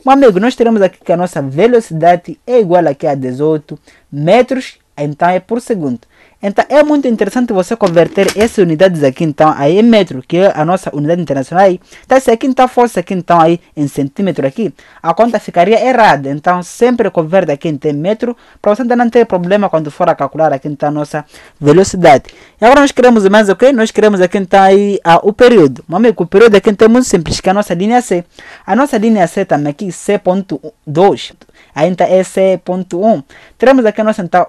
Meu amigo, nós teremos aqui que a nossa velocidade é igual aqui a 18 metros, então é por segundo. Então é muito interessante você converter essas unidades aqui então aí em metro, que é a nossa unidade internacional aí. Então se aqui então fosse aqui então aí em centímetro aqui, a conta ficaria errada. Então sempre converte aqui em metro para você não ter problema quando for a calcular aqui então a nossa velocidade. E agora nós queremos mais o okay? Nós queremos aqui então aí o período. Mamãe, o período aqui então é muito simples, que é a nossa linha C. A nossa linha C também aqui C.2, ainda então é C.1. Teremos aqui a nossa então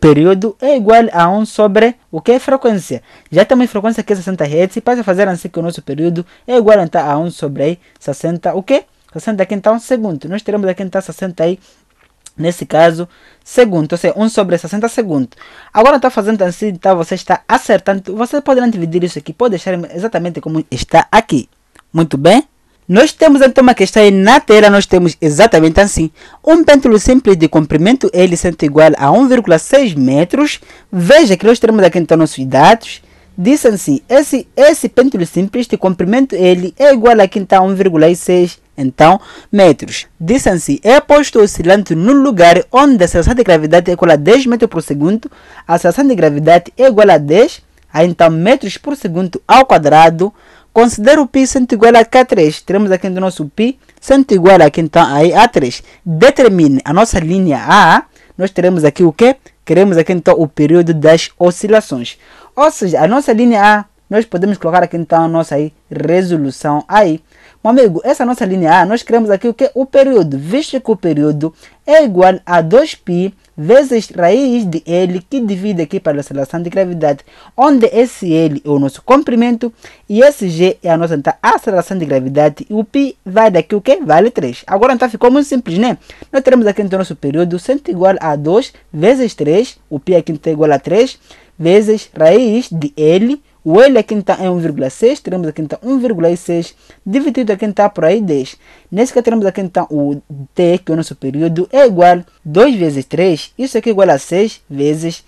período é igual a 1 sobre o que é frequência. Já temos frequência que é 60 Hz e para fazer assim que o nosso período é igual então, a 1 sobre 60 o que? 60 aqui então segundo. Nós teremos aqui então 60 aí nesse caso, segundo, ou seja, 1 sobre 60 segundos. Agora está fazendo assim, então você está acertando. Você poderá dividir isso aqui, pode deixar exatamente como está aqui. Muito bem? Nós temos então uma questão e na tela nós temos exatamente assim. Um pêndulo simples de comprimento L sendo igual a 1,6 metros. Veja que nós temos aqui então nossos dados. Diz assim, esse, esse pêndulo simples de comprimento L é igual aqui então a 1,6 então, metros. Diz assim, é posto oscilante num lugar onde a aceleração é de gravidade é igual a 10 metros por segundo. A aceleração de gravidade é igual a 10 a então metros por segundo ao quadrado Considera o π sendo igual a K3. Teremos aqui o nosso π sendo igual aqui então tá aí a 3. Determine a nossa linha A. Nós teremos aqui o que? Queremos aqui então o período das oscilações. Ou seja, a nossa linha A, nós podemos colocar aqui então a nossa aí, resolução aí. Meu amigo, essa nossa linha A, nós queremos aqui o que? O período, visto que o período é igual a 2π vezes raiz de L, que divide aqui para a aceleração de gravidade, onde esse L é o nosso comprimento e esse G é a nossa então, aceleração de gravidade e o π vai daqui o que? Vale 3. Agora então ficou muito simples, né? Nós teremos aqui então nosso período sendo igual a 2 vezes 3, o π aqui então é igual a 3, vezes raiz de L, o L aqui é está em 1,6, teremos aqui então 1,6 dividido aqui está por aí 10. Nesse caso teremos aqui então tá o T, que é o nosso período, é igual a 2 vezes 3, isso aqui é igual a 6 vezes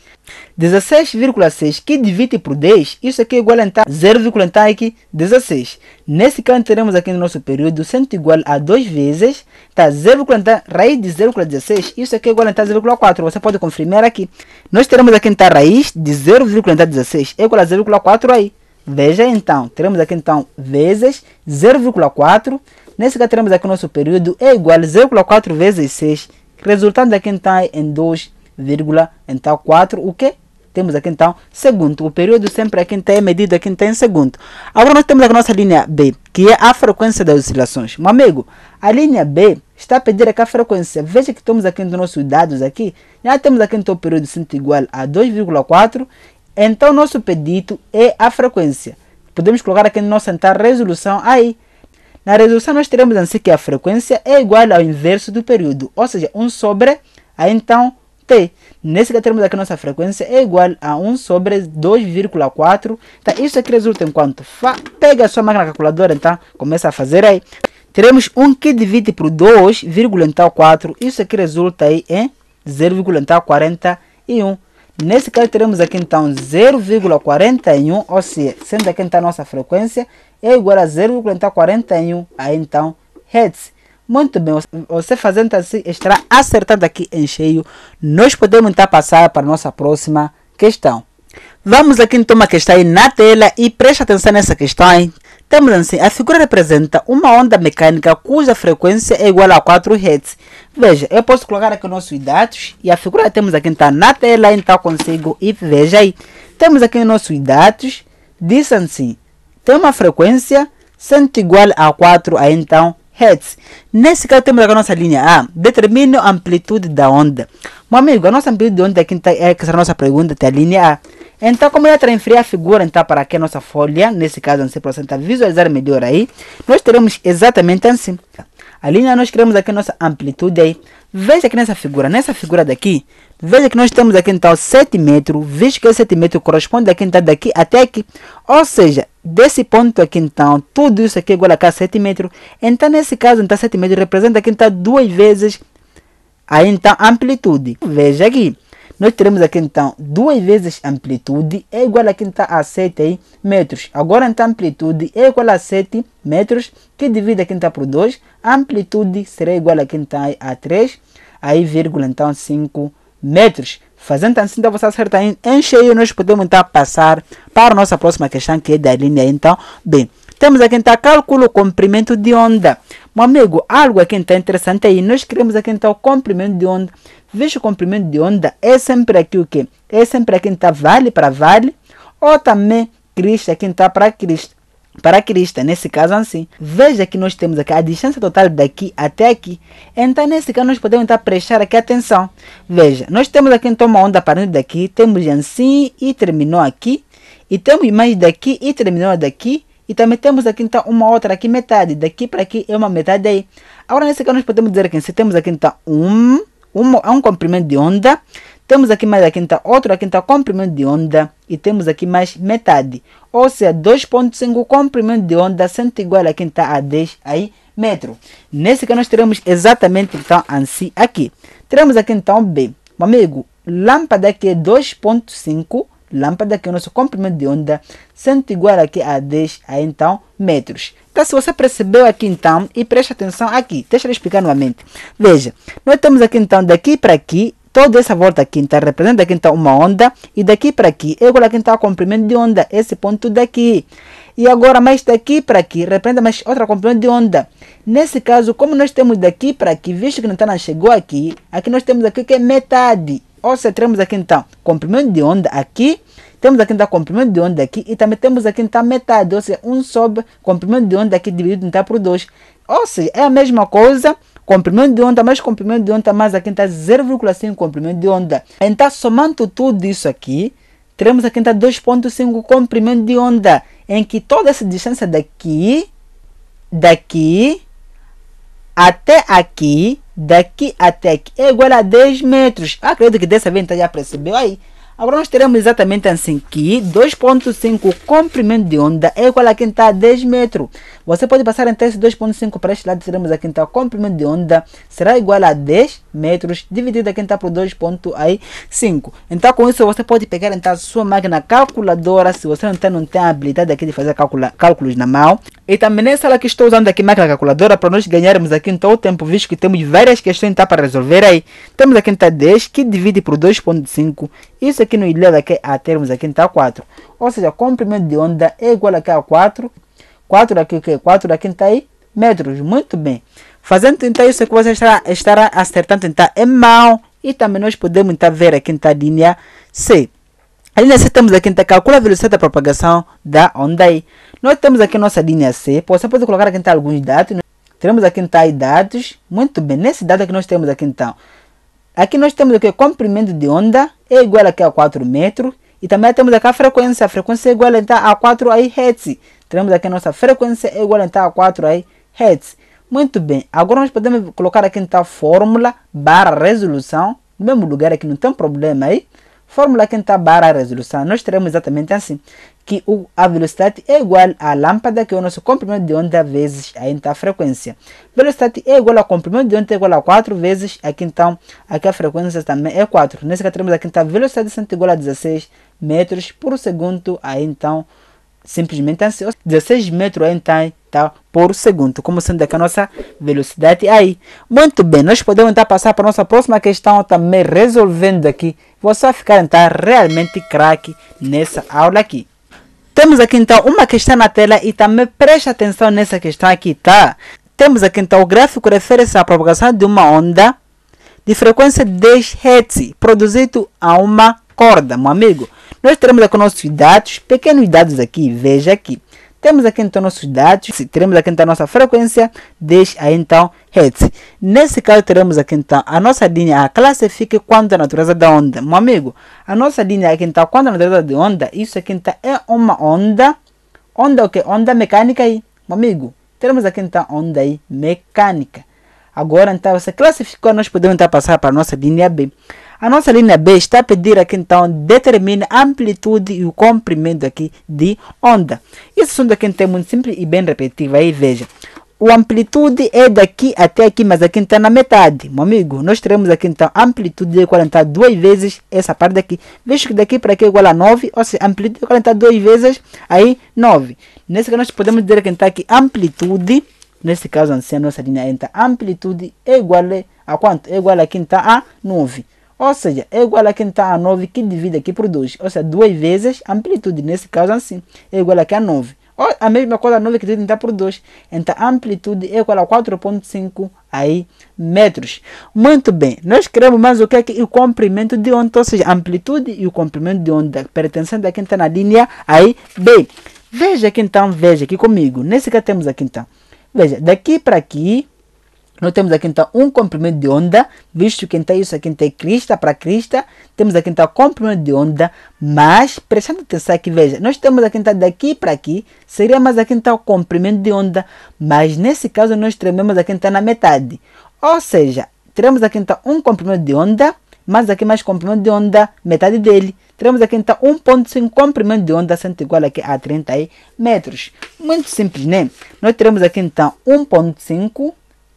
16,6 que divide por 10, isso aqui é igual a então, 0,16. Então, Nesse caso, teremos aqui no nosso período sendo igual a 2 vezes, tá? 0,16 raiz de 0,16, isso aqui é igual a então, 0,4. Você pode confirmar aqui. Nós teremos aqui então raiz de 0,16 é igual a 0,4 aí. Veja então, teremos aqui então vezes 0,4. Nesse caso, teremos aqui o nosso período é igual a 0,4 vezes 6, resultando aqui então em 2 então 4, o que Temos aqui então segundo. O período sempre aqui tem é medido aqui tem segundo. Agora nós temos a nossa linha B, que é a frequência das oscilações. Meu amigo, a linha B está a pedir aqui a frequência. Veja que temos aqui nos nossos dados aqui. Já temos aqui então o período sempre igual a 2,4. Então nosso pedido é a frequência. Podemos colocar aqui na nossa então, resolução aí. Na resolução nós teremos assim que a frequência é igual ao inverso do período. Ou seja, 1 sobre a então nesse que temos aqui, nossa frequência é igual a 1 sobre 2,4. Tá, isso aqui resulta em quanto? Fa pega a sua máquina calculadora, então, começa a fazer aí. Teremos 1 que divide por 2,4. Então isso aqui resulta aí em 0,41. Então nesse caso, teremos aqui então 0,41, ou seja, sendo aqui então nossa frequência é igual a 0,41 a então, então Hz. Muito bem, você fazendo assim estará acertado aqui em cheio. Nós podemos então passar para a nossa próxima questão. Vamos aqui então uma questão aí na tela e preste atenção nessa questão. Hein? Temos assim, a figura representa uma onda mecânica cuja frequência é igual a 4 Hz. Veja, eu posso colocar aqui nossos dados e a figura temos aqui então na tela, então consigo e veja aí. Temos aqui nossos dados, diz assim, tem uma frequência sendo igual a 4 a então Hertz. Nesse caso, temos a nossa linha A. Determine a amplitude da onda. Meu amigo, a nossa amplitude da onda aqui é, tá, é que a nossa pergunta tem a linha A. Então, como eu transferir a figura então, para aqui a nossa folha, nesse caso, não sei para você visualizar melhor aí, nós teremos exatamente assim. Ali nós criamos aqui a nossa amplitude aí. Veja aqui nessa figura, nessa figura daqui, veja que nós temos aqui então 7 metros, visto que esse 7 metro corresponde aqui então daqui até aqui. Ou seja, desse ponto aqui então, tudo isso aqui é igual a cá 7 metros. Então nesse caso, então 7 metros representa aqui então duas vezes então, a então amplitude. Veja aqui. Nós teremos aqui então duas vezes amplitude é igual aqui então a 7 metros. Agora então amplitude é igual a 7 metros, que divide aqui então por 2. amplitude será igual aqui então a 3, aí vírgula então 5 metros. Fazendo assim, então você acerta em cheio, nós podemos então passar para a nossa próxima questão, que é da linha então. Bem, temos aqui então cálculo comprimento de onda. Meu amigo, algo aqui está interessante aí. Nós queremos aqui então o comprimento de onda. Veja o comprimento de onda é sempre aqui o que? É sempre aqui está vale para vale ou também Cristo aqui está para Cristo para Cristo, nesse caso assim. Veja que nós temos aqui a distância total daqui até aqui. Então, nesse caso, nós podemos então, prestar aqui atenção. Veja, nós temos aqui então uma onda partindo daqui, temos assim e terminou aqui, e temos mais daqui e terminou daqui, e também temos aqui então uma outra aqui metade. Daqui para aqui é uma metade aí. Agora nesse caso nós podemos dizer que se temos aqui então um, um, é um comprimento de onda. Temos aqui mais aqui então outro aqui então comprimento de onda. E temos aqui mais metade. Ou seja, 2.5 comprimento de onda sendo igual aqui então a 10 aí metro. Nesse caso nós teremos exatamente então assim aqui. Teremos aqui então B. Meu amigo, lâmpada que é 2.5 lâmpada que o nosso comprimento de onda sendo igual aqui a 10 a então metros. Então se você percebeu aqui então e preste atenção aqui, deixa eu explicar novamente. Veja, nós temos aqui então daqui para aqui toda essa volta aqui então representa aqui então uma onda e daqui para aqui é igual aqui então ao comprimento de onda esse ponto daqui e agora mais daqui para aqui representa mais outra comprimento de onda nesse caso como nós temos daqui para aqui visto que Nantana chegou aqui aqui nós temos aqui que é metade ou seja, temos aqui então comprimento de onda aqui, temos aqui então comprimento de onda aqui e também temos aqui então metade, ou seja, 1 um sobre comprimento de onda aqui dividido então por 2. Ou seja, é a mesma coisa, comprimento de onda mais comprimento de onda mais aqui está então, 0,5 comprimento de onda. Então, somando tudo isso aqui, teremos aqui então 2,5 comprimento de onda, em que toda essa distância daqui, daqui até aqui, daqui até aqui é igual a 10 metros. Acredito que dessa vez então já percebeu aí. Agora nós teremos exatamente assim que 2.5 comprimento de onda é igual a quem está a 10 metros. Você pode passar então esse 2.5 para este lado, teremos a quem está comprimento de onda será igual a 10 metros dividido a quem está por 2.5. Então com isso você pode pegar então a sua máquina calculadora, se você não tem, não tem a habilidade aqui de fazer calcula, cálculos na mão. E também nessa sala que estou usando aqui máquina calculadora para nós ganharmos aqui então o tempo, visto que temos várias questões então, para resolver aí. Temos a quem está 10 que divide por 2.5. Isso isso aqui no ilhado aqui, a termos aqui então 4. Ou seja, comprimento de onda é igual aqui a 4. 4 aqui que? 4 daqui está então, aí é metros. Muito bem. Fazendo então isso que você estará, estará acertando então é mal. E também nós podemos então ver aqui então a linha C. A linha C temos aqui, então, calcula a velocidade da propagação da onda aí Nós temos aqui nossa linha C. Você pode colocar aqui, então, alguns dados. Né? Temos aqui, então, dados. Muito bem. Nesse dado que nós temos aqui, então, Aqui nós temos o que? Comprimento de onda é igual aqui a 4 metros. E também temos aqui a frequência. A frequência é igual então, a 4 aí, Hz. temos aqui a nossa frequência é igual então, a 4 aí, Hz. Muito bem. Agora nós podemos colocar aqui então a fórmula barra resolução. No mesmo lugar aqui, não tem problema aí. Fórmula que está barra a resolução, nós teremos exatamente assim, que o, a velocidade é igual à lâmpada, que é o nosso comprimento de onda, vezes a então frequência. Velocidade é igual ao comprimento de onda, é igual a 4 vezes, aqui então, aqui a frequência também é 4. Nesse caso, teremos aqui então, a velocidade sendo igual a 16 metros por segundo, aí então, simplesmente ansioso. 16 metros então, tá, por segundo, como sendo que a nossa velocidade aí. Muito bem, nós podemos então passar para a nossa próxima questão também tá? resolvendo aqui. Você vai ficar então realmente craque nessa aula aqui. Temos aqui então uma questão na tela e também preste atenção nessa questão aqui, tá? Temos aqui então o gráfico refere-se à propagação de uma onda de frequência 10 Hz produzido a uma corda, meu amigo. Nós teremos aqui nossos dados, pequenos dados aqui, veja aqui. Temos aqui então nossos dados, teremos aqui então a nossa frequência, deixa aí então Hertz. Nesse caso teremos aqui então a nossa linha a classifique quanto à natureza da onda. Meu amigo, a nossa linha aqui então quanto à natureza da onda, isso aqui então é uma onda, onda o que? Onda mecânica aí, meu amigo. Teremos aqui então onda aí mecânica. Agora então você classificou, nós podemos então passar para a nossa linha B. A nossa linha B está a pedir aqui então determine a amplitude e o comprimento aqui de onda. Esse assunto aqui é muito simples e bem repetitivo. Aí veja, o amplitude é daqui até aqui, mas aqui está na metade. Meu amigo, nós teremos aqui então amplitude igual a 42 vezes essa parte daqui. Veja que daqui para aqui é igual a 9, ou seja, amplitude igual a vezes, aí 9. Nesse caso nós podemos dizer que está então, aqui amplitude, nesse caso assim, a nossa linha então, amplitude é igual a, a quanto? É igual aqui então a 9. Ou seja, é igual a quem está a 9 que divide aqui por 2. Ou seja, duas vezes a amplitude, nesse caso assim, é igual aqui a 9. Ou a mesma coisa, a 9 que divide tá por 2. Então, a amplitude é igual a 4.5 aí metros. Muito bem, nós queremos mais o que é que o comprimento de onda, ou seja, a amplitude e o comprimento de onda pertencente a quem está na linha aí B. Veja aqui então, tá, veja aqui comigo. Nesse caso temos aqui então. Veja, daqui para aqui nós temos aqui então um comprimento de onda, visto que então isso aqui então, é crista para crista, temos aqui então comprimento de onda, mas prestando atenção aqui, veja, nós temos aqui então daqui para aqui, seria mais aqui então comprimento de onda, mas nesse caso nós trememos aqui então na metade. Ou seja, teremos aqui então um comprimento de onda, mas aqui mais comprimento de onda, metade dele. Teremos aqui então 1.5 comprimento de onda, sendo igual aqui a 30 metros. Muito simples, né? Nós teremos aqui então 1.5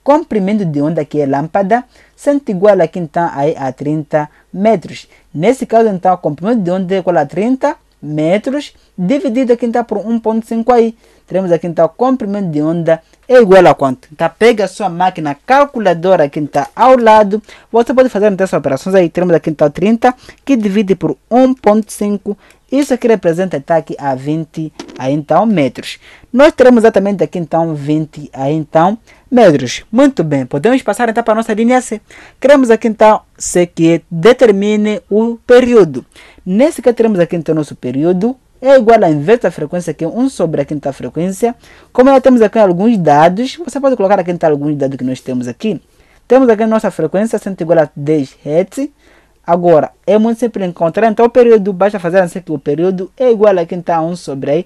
comprimento de onda que é lâmpada sendo igual aqui então aí a 30 metros. Nesse caso então, o comprimento de onda é igual a 30 metros dividido aqui então por 1.5 aí teremos aqui então o comprimento de onda é igual a quanto? Então pega a sua máquina calculadora que está então, ao lado, você pode fazer então essas operações aí, teremos aqui então 30 que divide por 1.5, isso aqui representa tá aqui a 20 a então metros. Nós teremos exatamente aqui então 20 a então metros. Muito bem, podemos passar então para a nossa linha C. Queremos aqui então C que determine o período. Nesse caso teremos aqui então o nosso período é igual a inversa frequência, que é 1 sobre a quinta frequência. Como nós temos aqui alguns dados, você pode colocar aqui tá, alguns dados que nós temos aqui. Temos aqui a nossa frequência sendo igual a 10 Hz. Agora, é muito simples encontrar, então o período, basta fazer assim que o período é igual a quinta 1 sobre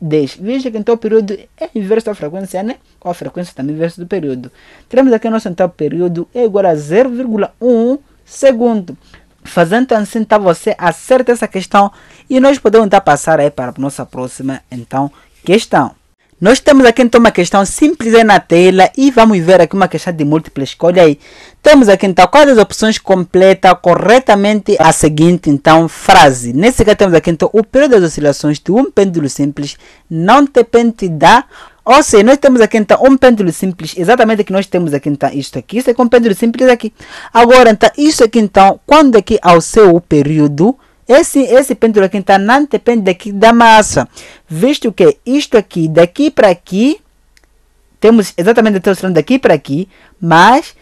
10. Veja que então o período é inverso da frequência, né? Qual a frequência também inverso do período. Temos aqui o nosso então período é igual a 0,1 segundo. Fazendo assim, então você acerta essa questão e nós podemos então passar aí para a nossa próxima então questão. Nós temos aqui então uma questão simples aí na tela e vamos ver aqui uma questão de múltipla escolha aí. Temos aqui então quais as opções completa corretamente a seguinte então frase. Nesse caso temos aqui então o período das oscilações de um pêndulo simples não depende da ou seja, nós temos aqui então um pêndulo simples, exatamente que nós temos aqui então isto aqui, isso aqui é um pêndulo simples aqui. Agora então, isso aqui então, quando aqui ao seu período, esse, esse pêndulo aqui então não depende daqui da massa, visto que isto aqui, daqui para aqui, temos exatamente estamos falando daqui para aqui, mas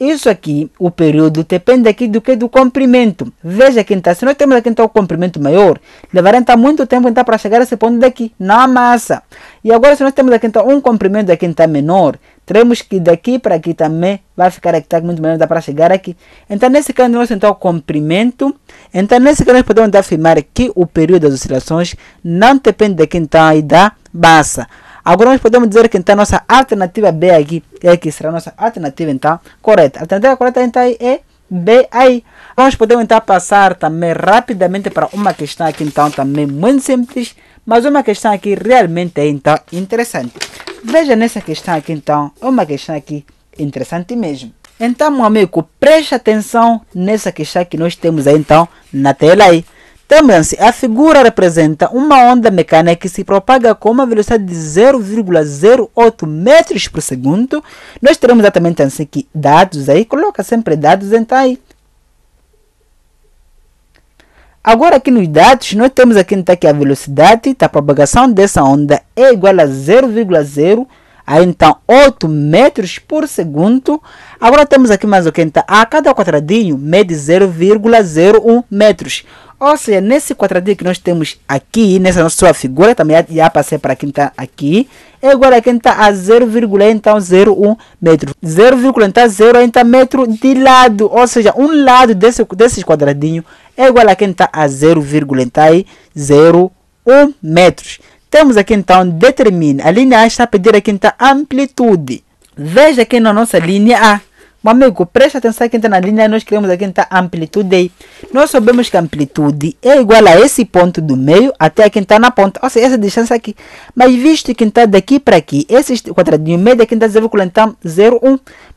isso aqui, o período, depende aqui do que? Do comprimento. Veja que então, se nós temos aqui então o comprimento maior, levará então muito tempo então, para chegar a esse ponto daqui, na massa. E agora se nós temos aqui então um comprimento aqui então menor, teremos que daqui para aqui também vai ficar aqui tá, muito menor, para chegar aqui. Então nesse caso nós então o comprimento, então nesse caso nós podemos afirmar que o período das oscilações não depende aqui então da massa. Agora nós podemos dizer que então a nossa alternativa B aqui é que será a nossa alternativa então correta. A alternativa correta então é B aí. Nós podemos então passar também rapidamente para uma questão aqui então também muito simples, mas uma questão aqui realmente é então interessante. Veja nessa questão aqui então, uma questão aqui interessante mesmo. Então, meu amigo, preste atenção nessa questão que nós temos aí então na tela aí. Também, se assim, a figura representa uma onda mecânica que se propaga com uma velocidade de 0,08 metros por segundo, nós teremos exatamente assim que dados aí, coloca sempre dados então aí. Agora aqui nos dados, nós temos aqui, então, que a velocidade da propagação dessa onda é igual a 0,0 então 8 metros por segundo. Agora temos aqui mais o que então, a ah, cada quadradinho mede 0,01 metros. Ou seja, nesse quadradinho que nós temos aqui, nessa nossa figura, também já, passei para quem está aqui, é então, igual então, a quem está a 0,01 então, 0,1 metro. 0,0 então, então, metro de lado, ou seja, um lado desse, desses quadradinhos é igual então, a quem está a 0,01 metros. Temos aqui então determina. A linha A está a pedir aqui então amplitude. Veja aqui na nossa linha A. Meu amigo, presta atenção aqui então na linha A. Nós queremos aqui então amplitude. Nós sabemos que amplitude é igual a esse ponto do meio até aqui então na ponta. Ou seja, essa distância aqui. Mas visto que então daqui para aqui, esse quadradinho médio aqui então 0,01 então,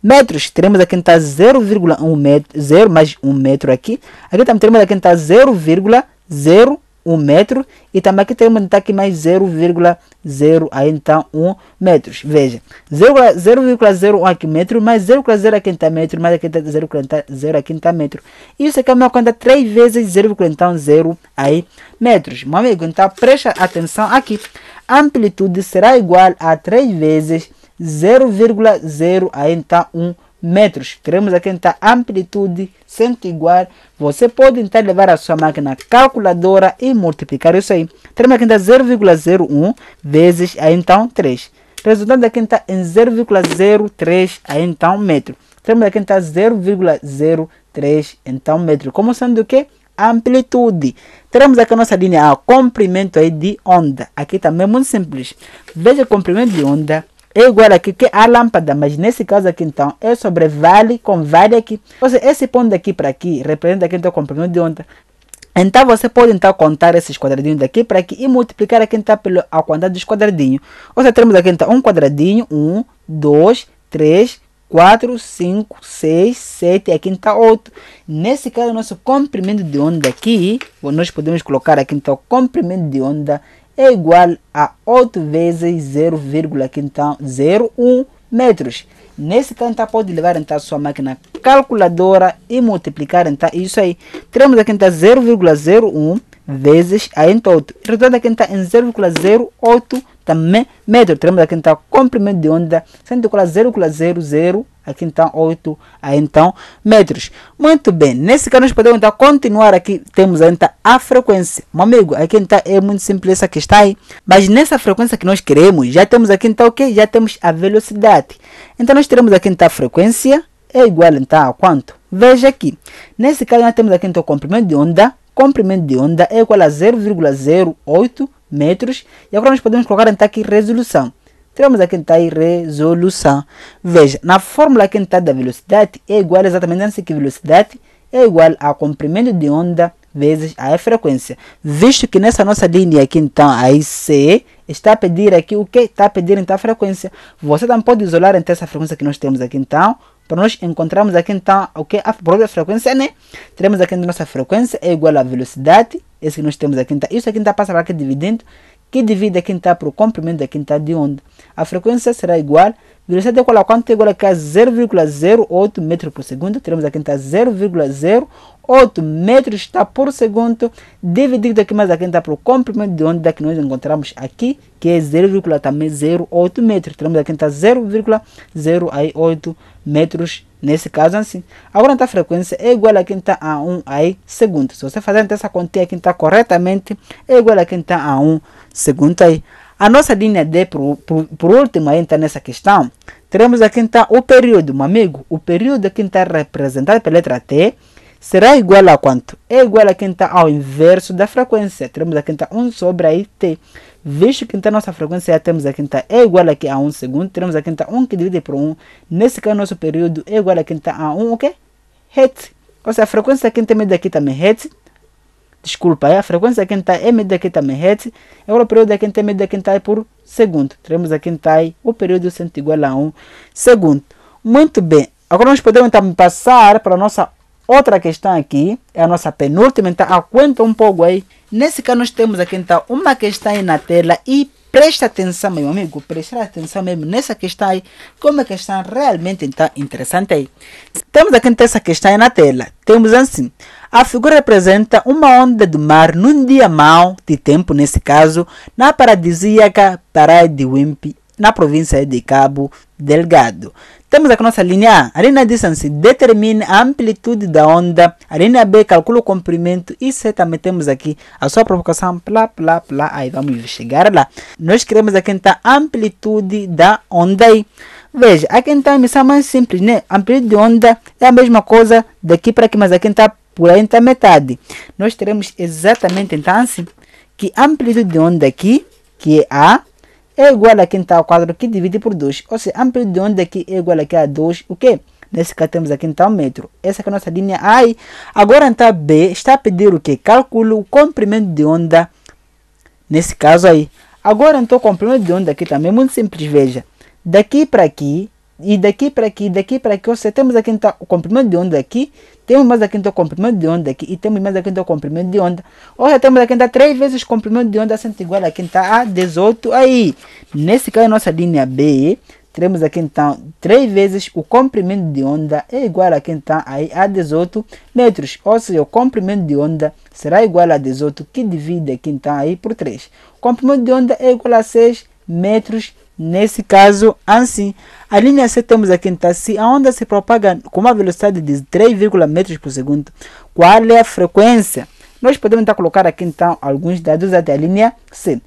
metros. Teremos aqui então 0,1 metro. 0 mais 1 metro aqui. Aqui também então, teremos aqui então 0,01 1 metro e também aqui tem um aqui mais 0,0 aí então 1 metros veja 0,01 aqui metro mais 0,0 aqui está metro mais aqui está 0,0 aqui está metro isso aqui é uma conta 3 vezes 0,0 aí metros meu amigo então preste atenção aqui a amplitude será igual a 3 vezes 0,0 aí então 1 metro metros. Queremos acrescentar é amplitude sempre igual. Você pode então levar a sua máquina calculadora e multiplicar isso aí. Teremos aqui 0,01 então vezes a então 3. Resultando aqui está então em 0,03 a então metro. Teremos aqui está então 0,03 então metro. Como sendo o que? amplitude. Teremos aqui a nossa linha A, comprimento aí de onda. Aqui também é muito simples. Veja o comprimento de onda é igual aqui que a lâmpada, mas nesse caso aqui então é sobre vale com vale aqui. Ou seja, esse ponto daqui para aqui representa aqui então o comprimento de onda. Então você pode então contar esses quadradinhos daqui para aqui e multiplicar aqui então pela a quantidade dos quadradinhos. Ou seja, temos aqui então um quadradinho, um, dois, três, 4, 5, 6, 7, aqui então outro. Nesse caso, nosso comprimento de onda aqui, nós podemos colocar aqui então comprimento de onda é igual a 8 vezes 0,01 metros. Nesse tanto, pode levar então, a sua máquina calculadora e multiplicar então, isso aí. Teremos aqui então 0,01 vezes a em todo. Resultado aqui então, em 0,08 metros também metro. Teremos aqui então comprimento de onda 100,000 aqui então 8 a então metros. Muito bem, nesse caso nós podemos então continuar aqui, temos então a frequência. Meu amigo, aqui então é muito simples essa questão aí, mas nessa frequência que nós queremos, já temos aqui então o que? Já temos a velocidade. Então nós teremos aqui então a frequência é igual então a quanto? Veja aqui, nesse caso nós temos aqui então o comprimento de onda comprimento de onda é igual a 0,08 metros. E agora nós podemos colocar então aqui resolução. temos aqui então resolução. Veja, na fórmula aqui então da velocidade é igual exatamente a que velocidade é igual a comprimento de onda vezes a frequência. Visto que nessa nossa linha aqui então a IC está a pedir aqui o que? Está a pedir então a frequência. Você também pode isolar então essa frequência que nós temos aqui então para nós encontrarmos aqui então o que a própria frequência, né? Teremos aqui a nossa frequência é igual à velocidade, esse que nós temos aqui, então, isso aqui então passa para aqui dividindo que divide a quinta tá para o comprimento da quinta tá de onda. A frequência será igual, velocidade igual a quanto? Igual a 0,08 metros por segundo. Teremos a quinta 0,08 metros tá por segundo, dividido aqui mais a quinta então, para o comprimento de onda é que nós encontramos aqui, que é 0,08 metros. Teremos a quinta 0,08 metros Nesse caso, assim, a quanta frequência é igual a quinta tá a 1 aí segundo. Se você fazer então essa continha está corretamente, é igual a quinta tá a 1 segundo aí. A nossa linha D, por, por, por último, aí, nessa questão, teremos aqui então o período, meu amigo. O período que está então, é representado pela letra T será igual a quanto? É igual a quinta tá ao inverso da frequência. Teremos aqui então 1 sobre aí T. Visto que então é nossa frequência temos a quinta é igual que a 1 um segundo, temos a quinta um que divide por 1. Um. Nesse caso, é nosso período é igual a quinta a 1 um, ok Hertz. Ou seja, a frequência da quinta é medida aqui também Hertz. Desculpa, é a frequência da quinta é medida aqui também Hertz. é o período da quinta é medida quinta por segundo. Teremos a quinta o período sendo igual a 1 um segundo. Muito bem. Agora nós podemos então passar para a nossa Outra questão aqui é a nossa penúltima, então aguenta ah, um pouco aí. Nesse caso, nós temos aqui então uma questão aí na tela e presta atenção, meu amigo, presta atenção mesmo nessa questão aí, como é uma questão realmente então, interessante aí. Temos aqui então essa questão aí na tela. Temos assim: a figura representa uma onda do mar num dia mau de tempo, nesse caso, na paradisíaca praia de Wimpy na província de Cabo Delgado. Temos aqui nossa linha A. A linha distance assim, determina a amplitude da onda. A linha B calcula o comprimento. E C também temos aqui a sua provocação. Plá, plá, plá. Aí vamos chegar lá. Nós queremos aqui então a amplitude da onda. Aí. Veja, aqui então a missão mais simples, né? amplitude de onda é a mesma coisa daqui para aqui, mas aqui está então, por aí está então, metade. Nós teremos exatamente então assim, que a amplitude de onda aqui, que é A, é igual a quintal tá quadrado que divide por 2. Ou seja, a amplitude aqui é, é igual aqui a 2, o que Nesse caso temos aqui então metro. Essa é a nossa linha A. Agora então B está a pedir o que? Calculo o comprimento de onda nesse caso aí. Agora então o comprimento de onda aqui também é muito simples, veja. Daqui para aqui e daqui para aqui, daqui para aqui, ou seja, temos aqui então o comprimento de onda aqui, temos mais aqui então o comprimento de onda aqui, e temos mais aqui então o comprimento de onda. Ou seja, temos aqui então três vezes o comprimento de onda sendo igual aqui então a 18 aí. Nesse caso, a nossa linha B, teremos aqui então três vezes o comprimento de onda é igual aqui então aí a 18 metros. Ou seja, o comprimento de onda será igual a 18 que divide aqui então aí por 3. O comprimento de onda é igual a 6 metros Nesse caso, assim, a linha C temos aqui então, se a onda se propaga com uma velocidade de 3,0 metros por segundo, qual é a frequência? Nós podemos então colocar aqui então alguns dados até a linha C.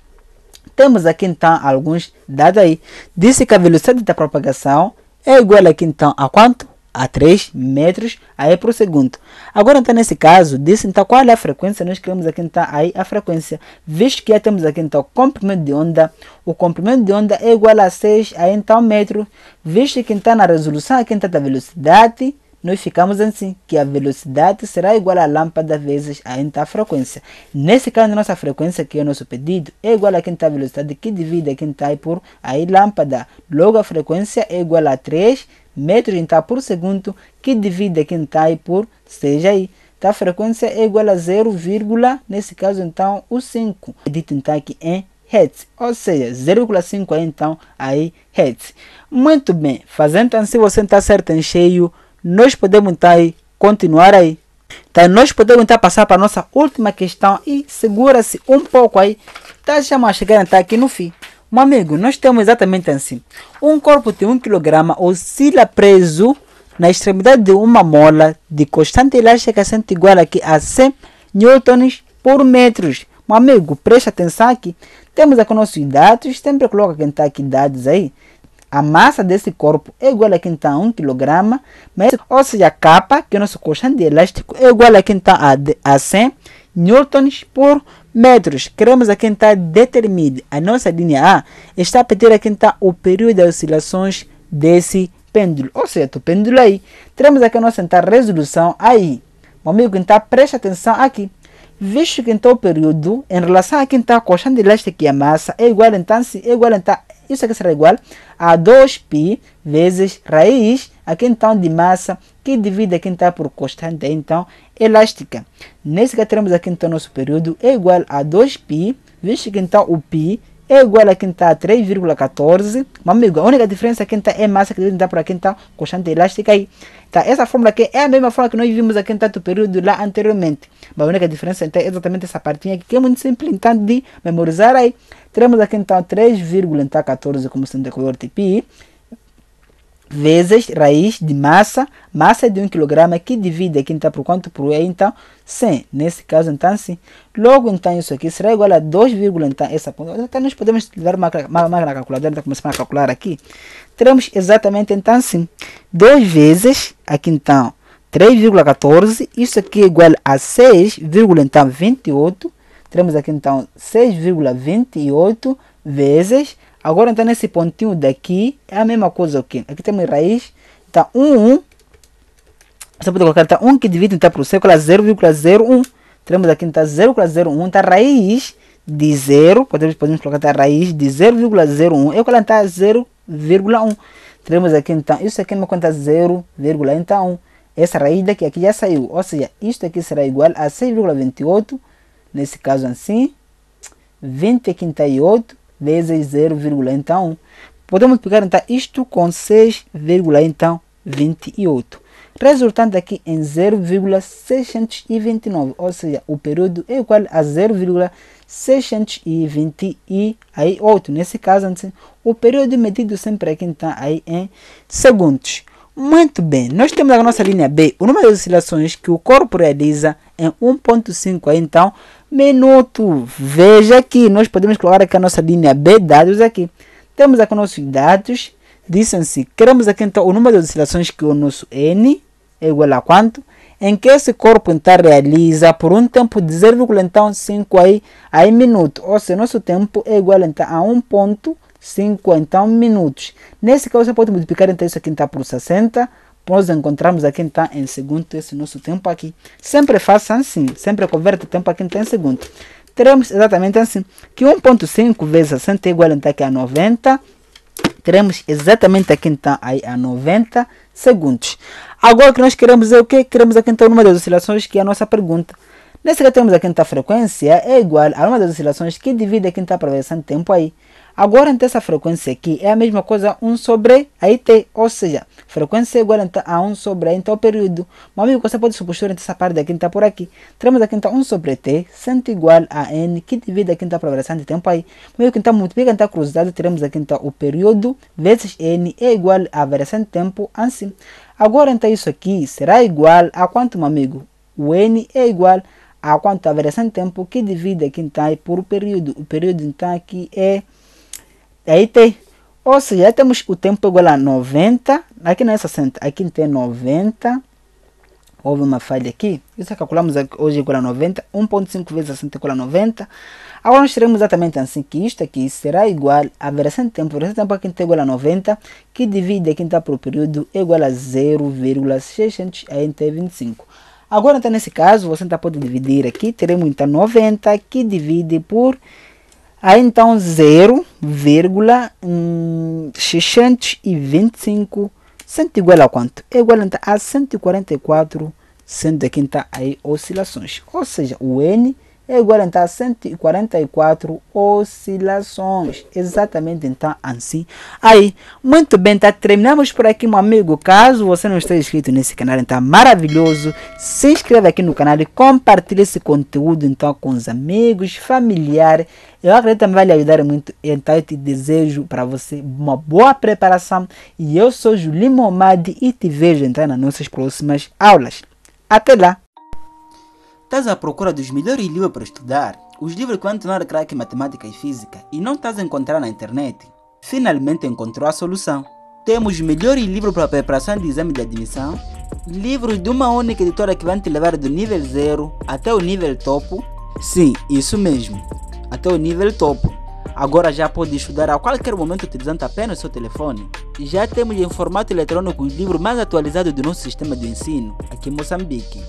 Temos aqui então alguns dados aí. Disse que a velocidade da propagação é igual aqui então a quanto? a 3 metros aí por segundo. Agora então nesse caso, disse então qual é a frequência, nós queremos aqui então aí a frequência. Visto que já temos aqui então o comprimento de onda, o comprimento de onda é igual a 6 aí então metro. Visto que então na resolução aqui então da velocidade, nós ficamos assim, que a velocidade será igual à lâmpada vezes então, a então frequência. Nesse caso, nossa frequência, que é o nosso pedido, é igual então, a quinta velocidade que divide a quinta então, por aí lâmpada. Logo, a frequência é igual a 3 metros tá por segundo, que divide quintai tá por seja aí. Tá, a frequência é igual a 0, nesse caso então o 5, de quintai que em hertz ou seja, 0,5 é então aí hertz Muito bem, fazendo então se você está certo em cheio, nós podemos então aí, continuar aí. Então nós podemos então passar para a nossa última questão e segura-se um pouco aí, tá, já chegar então aqui no fim. Meu amigo, nós temos exatamente assim. Um corpo de um quilograma oscila preso na extremidade de uma mola de constante elástica sendo igual aqui a 100 newtons por metros. Meu amigo, preste atenção aqui. Temos aqui nossos dados, sempre coloca quem está aqui dados aí. A massa desse corpo é igual a quem está a 1 kg, mas, ou seja, a capa, que é o nosso constante elástico, é igual a quem está a, a 100 newtons por metros. Queremos a quem está determinado. A nossa linha A está a pedir a quem está o período de oscilações desse pêndulo. Ou seja, o pêndulo aí. Teremos aqui a nossa então, resolução aí. Meu amigo, então preste atenção aqui. Visto que então o período, em relação a quem está a constante elástica e a massa, é igual então, se é igual então, isso aqui será igual a 2π vezes raiz, a quem está de massa, que divide aqui está por constante, então elástica. Nesse que temos aqui então nosso período é igual a 2π, visto que então o π é igual a quem está 3,14. Mas amigo, a única diferença é quem está então, é massa que deve dar para quem está então, constante elástica aí. Tá, essa fórmula aqui é a mesma fórmula que nós vimos aqui em tanto período lá anteriormente. Mas a única diferença então, é exatamente essa partinha aqui, que é muito simples então, de memorizar aí. Teremos aqui então 3,14 como sendo a color de pi vezes raiz de massa, massa é de 1 kg que divide aqui então por quanto por E, então 100. Nesse caso, então sim. Logo, então, isso aqui será igual a 2, então, essa ponta. Então, nós podemos levar uma, máquina calculadora, então começar a calcular aqui. Teremos exatamente, então sim, 2 vezes, aqui então, 3,14, isso aqui é igual a 6,28. Então, Teremos aqui então 6,28 vezes Agora então nesse pontinho daqui é a mesma coisa aqui. Aqui temos raiz. Então tá 1, um, 1. Um. Você pode colocar então tá 1 um que divide então, para o século 0,01. Teremos aqui então 0,01. Então tá raiz de 0. Podemos, podemos colocar então, raiz de 0,01. Eu coloco então 0,1. Teremos aqui então. Isso aqui é uma conta 0,1. Então essa raiz daqui aqui já saiu. Ou seja, isto aqui será igual a 6,28. Nesse caso assim. 20 quinta e 8 vezes 0, então podemos pegar então isto com 6, então 28 resultando aqui em 0,629, ou seja, o período é igual a 0,628. e aí Nesse caso, antes, então, o período medido sempre aqui então aí em segundos. Muito bem, nós temos a nossa linha B, o número de oscilações que o corpo realiza em 1.5, então minuto. Veja aqui, nós podemos colocar aqui a nossa linha B dados aqui. Temos aqui nossos dados, Dizem-se, assim, Queremos aqui então o número de oscilações que o nosso N é igual a quanto? Em que esse corpo então realiza por um tempo de 0,5 então, aí, aí minuto. Ou seja, nosso tempo é igual então a 1.5 então minutos. Nesse caso você pode multiplicar então isso aqui então por 60 nós encontramos a quem está em segundo, esse nosso tempo aqui. Sempre faça assim, sempre converte o tempo a quem está em segundo. Teremos exatamente assim, que 1.5 vezes 100 é igual então, aqui a 90. Teremos exatamente aqui então tá aí a 90 segundos. Agora o que nós queremos é o que? Queremos aqui então tá o número das oscilações, que é a nossa pergunta. Nesse que temos a quinta tá frequência é igual a uma das oscilações que divide a quinta progressão de tempo aí. Agora, então, essa frequência aqui é a mesma coisa 1 sobre a IT, ou seja, Frequência é igual a 1 sobre a, então o período. Meu amigo, você pode supor então, essa parte da quinta por aqui. Teremos a quinta 1 sobre t, sendo igual a n, que divide a quinta progressão de tempo aí. Meu amigo, então multiplica então cruzado, teremos a quinta o período vezes n é igual a variação de tempo assim. Agora então isso aqui será igual a quanto, meu amigo? O n é igual a quanto a variação de tempo que divide a quinta por período. O período então aqui é, é t. Ou seja, temos o tempo igual a 90 aqui não é 60, aqui tem 90. Houve uma falha aqui. Isso é calculamos hoje igual a 90. 1.5 vezes 60 igual a 90. Agora nós teremos exatamente assim que isto aqui será igual a versão de tempo. Versão de tempo aqui está igual a 90. Que divide aqui está então para o período é igual a 0,625. Agora então nesse caso você então pode dividir aqui. Teremos então 90 que divide por Aí então 0,625 sempre igual a quanto? É igual a 144 sendo que está aí oscilações. Ou seja, o N é igual então a 144 oscilações. Exatamente então assim. Aí, muito bem, tá? Terminamos por aqui, meu amigo. Caso você não esteja inscrito nesse canal, então maravilhoso. Se inscreva aqui no canal e compartilhe esse conteúdo então com os amigos, familiares. Eu acredito que também vai lhe ajudar muito. Então eu te desejo para você uma boa preparação. E eu sou Julim Momadi e te vejo então nas nossas próximas aulas. Até lá! Estás à procura dos melhores livros para estudar? Os livros que vão tornar crack em matemática e física e não estás a encontrar na internet? Finalmente encontrou a solução. Temos melhores livros para preparação de exame de admissão, livros de uma única editora que vão te levar do nível zero até o nível topo. Sim, isso mesmo, até o nível topo. Agora já pode estudar a qualquer momento utilizando apenas o seu telefone. Já temos em formato eletrônico o livro mais atualizado do nosso sistema de ensino, aqui em Moçambique.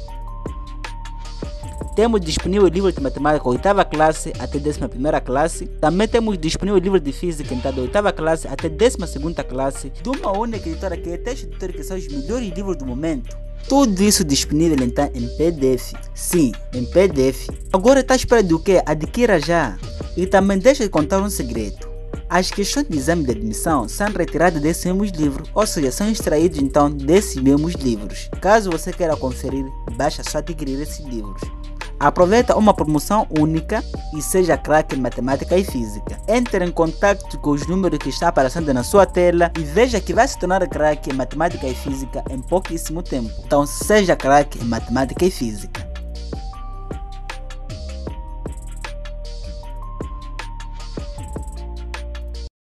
Temos disponível o livro de matemática oitava classe até décima primeira classe. Também temos disponível o livro de física então, da oitava classe até décima segunda classe. De uma única editora que é texto Editora que são os melhores livros do momento. Tudo isso disponível então em PDF. Sim, em PDF. Agora está espera do que? Adquira já. E também deixa de contar um segredo. As questões de exame de admissão são retiradas desses mesmos livros, ou seja, são extraídos então desses mesmos livros. Caso você queira conferir, basta só adquirir esses livros. Aproveita uma promoção única e seja craque em matemática e física. Entre em contato com os números que estão aparecendo na sua tela e veja que vai se tornar craque em matemática e física em pouquíssimo tempo. Então seja craque em matemática e física.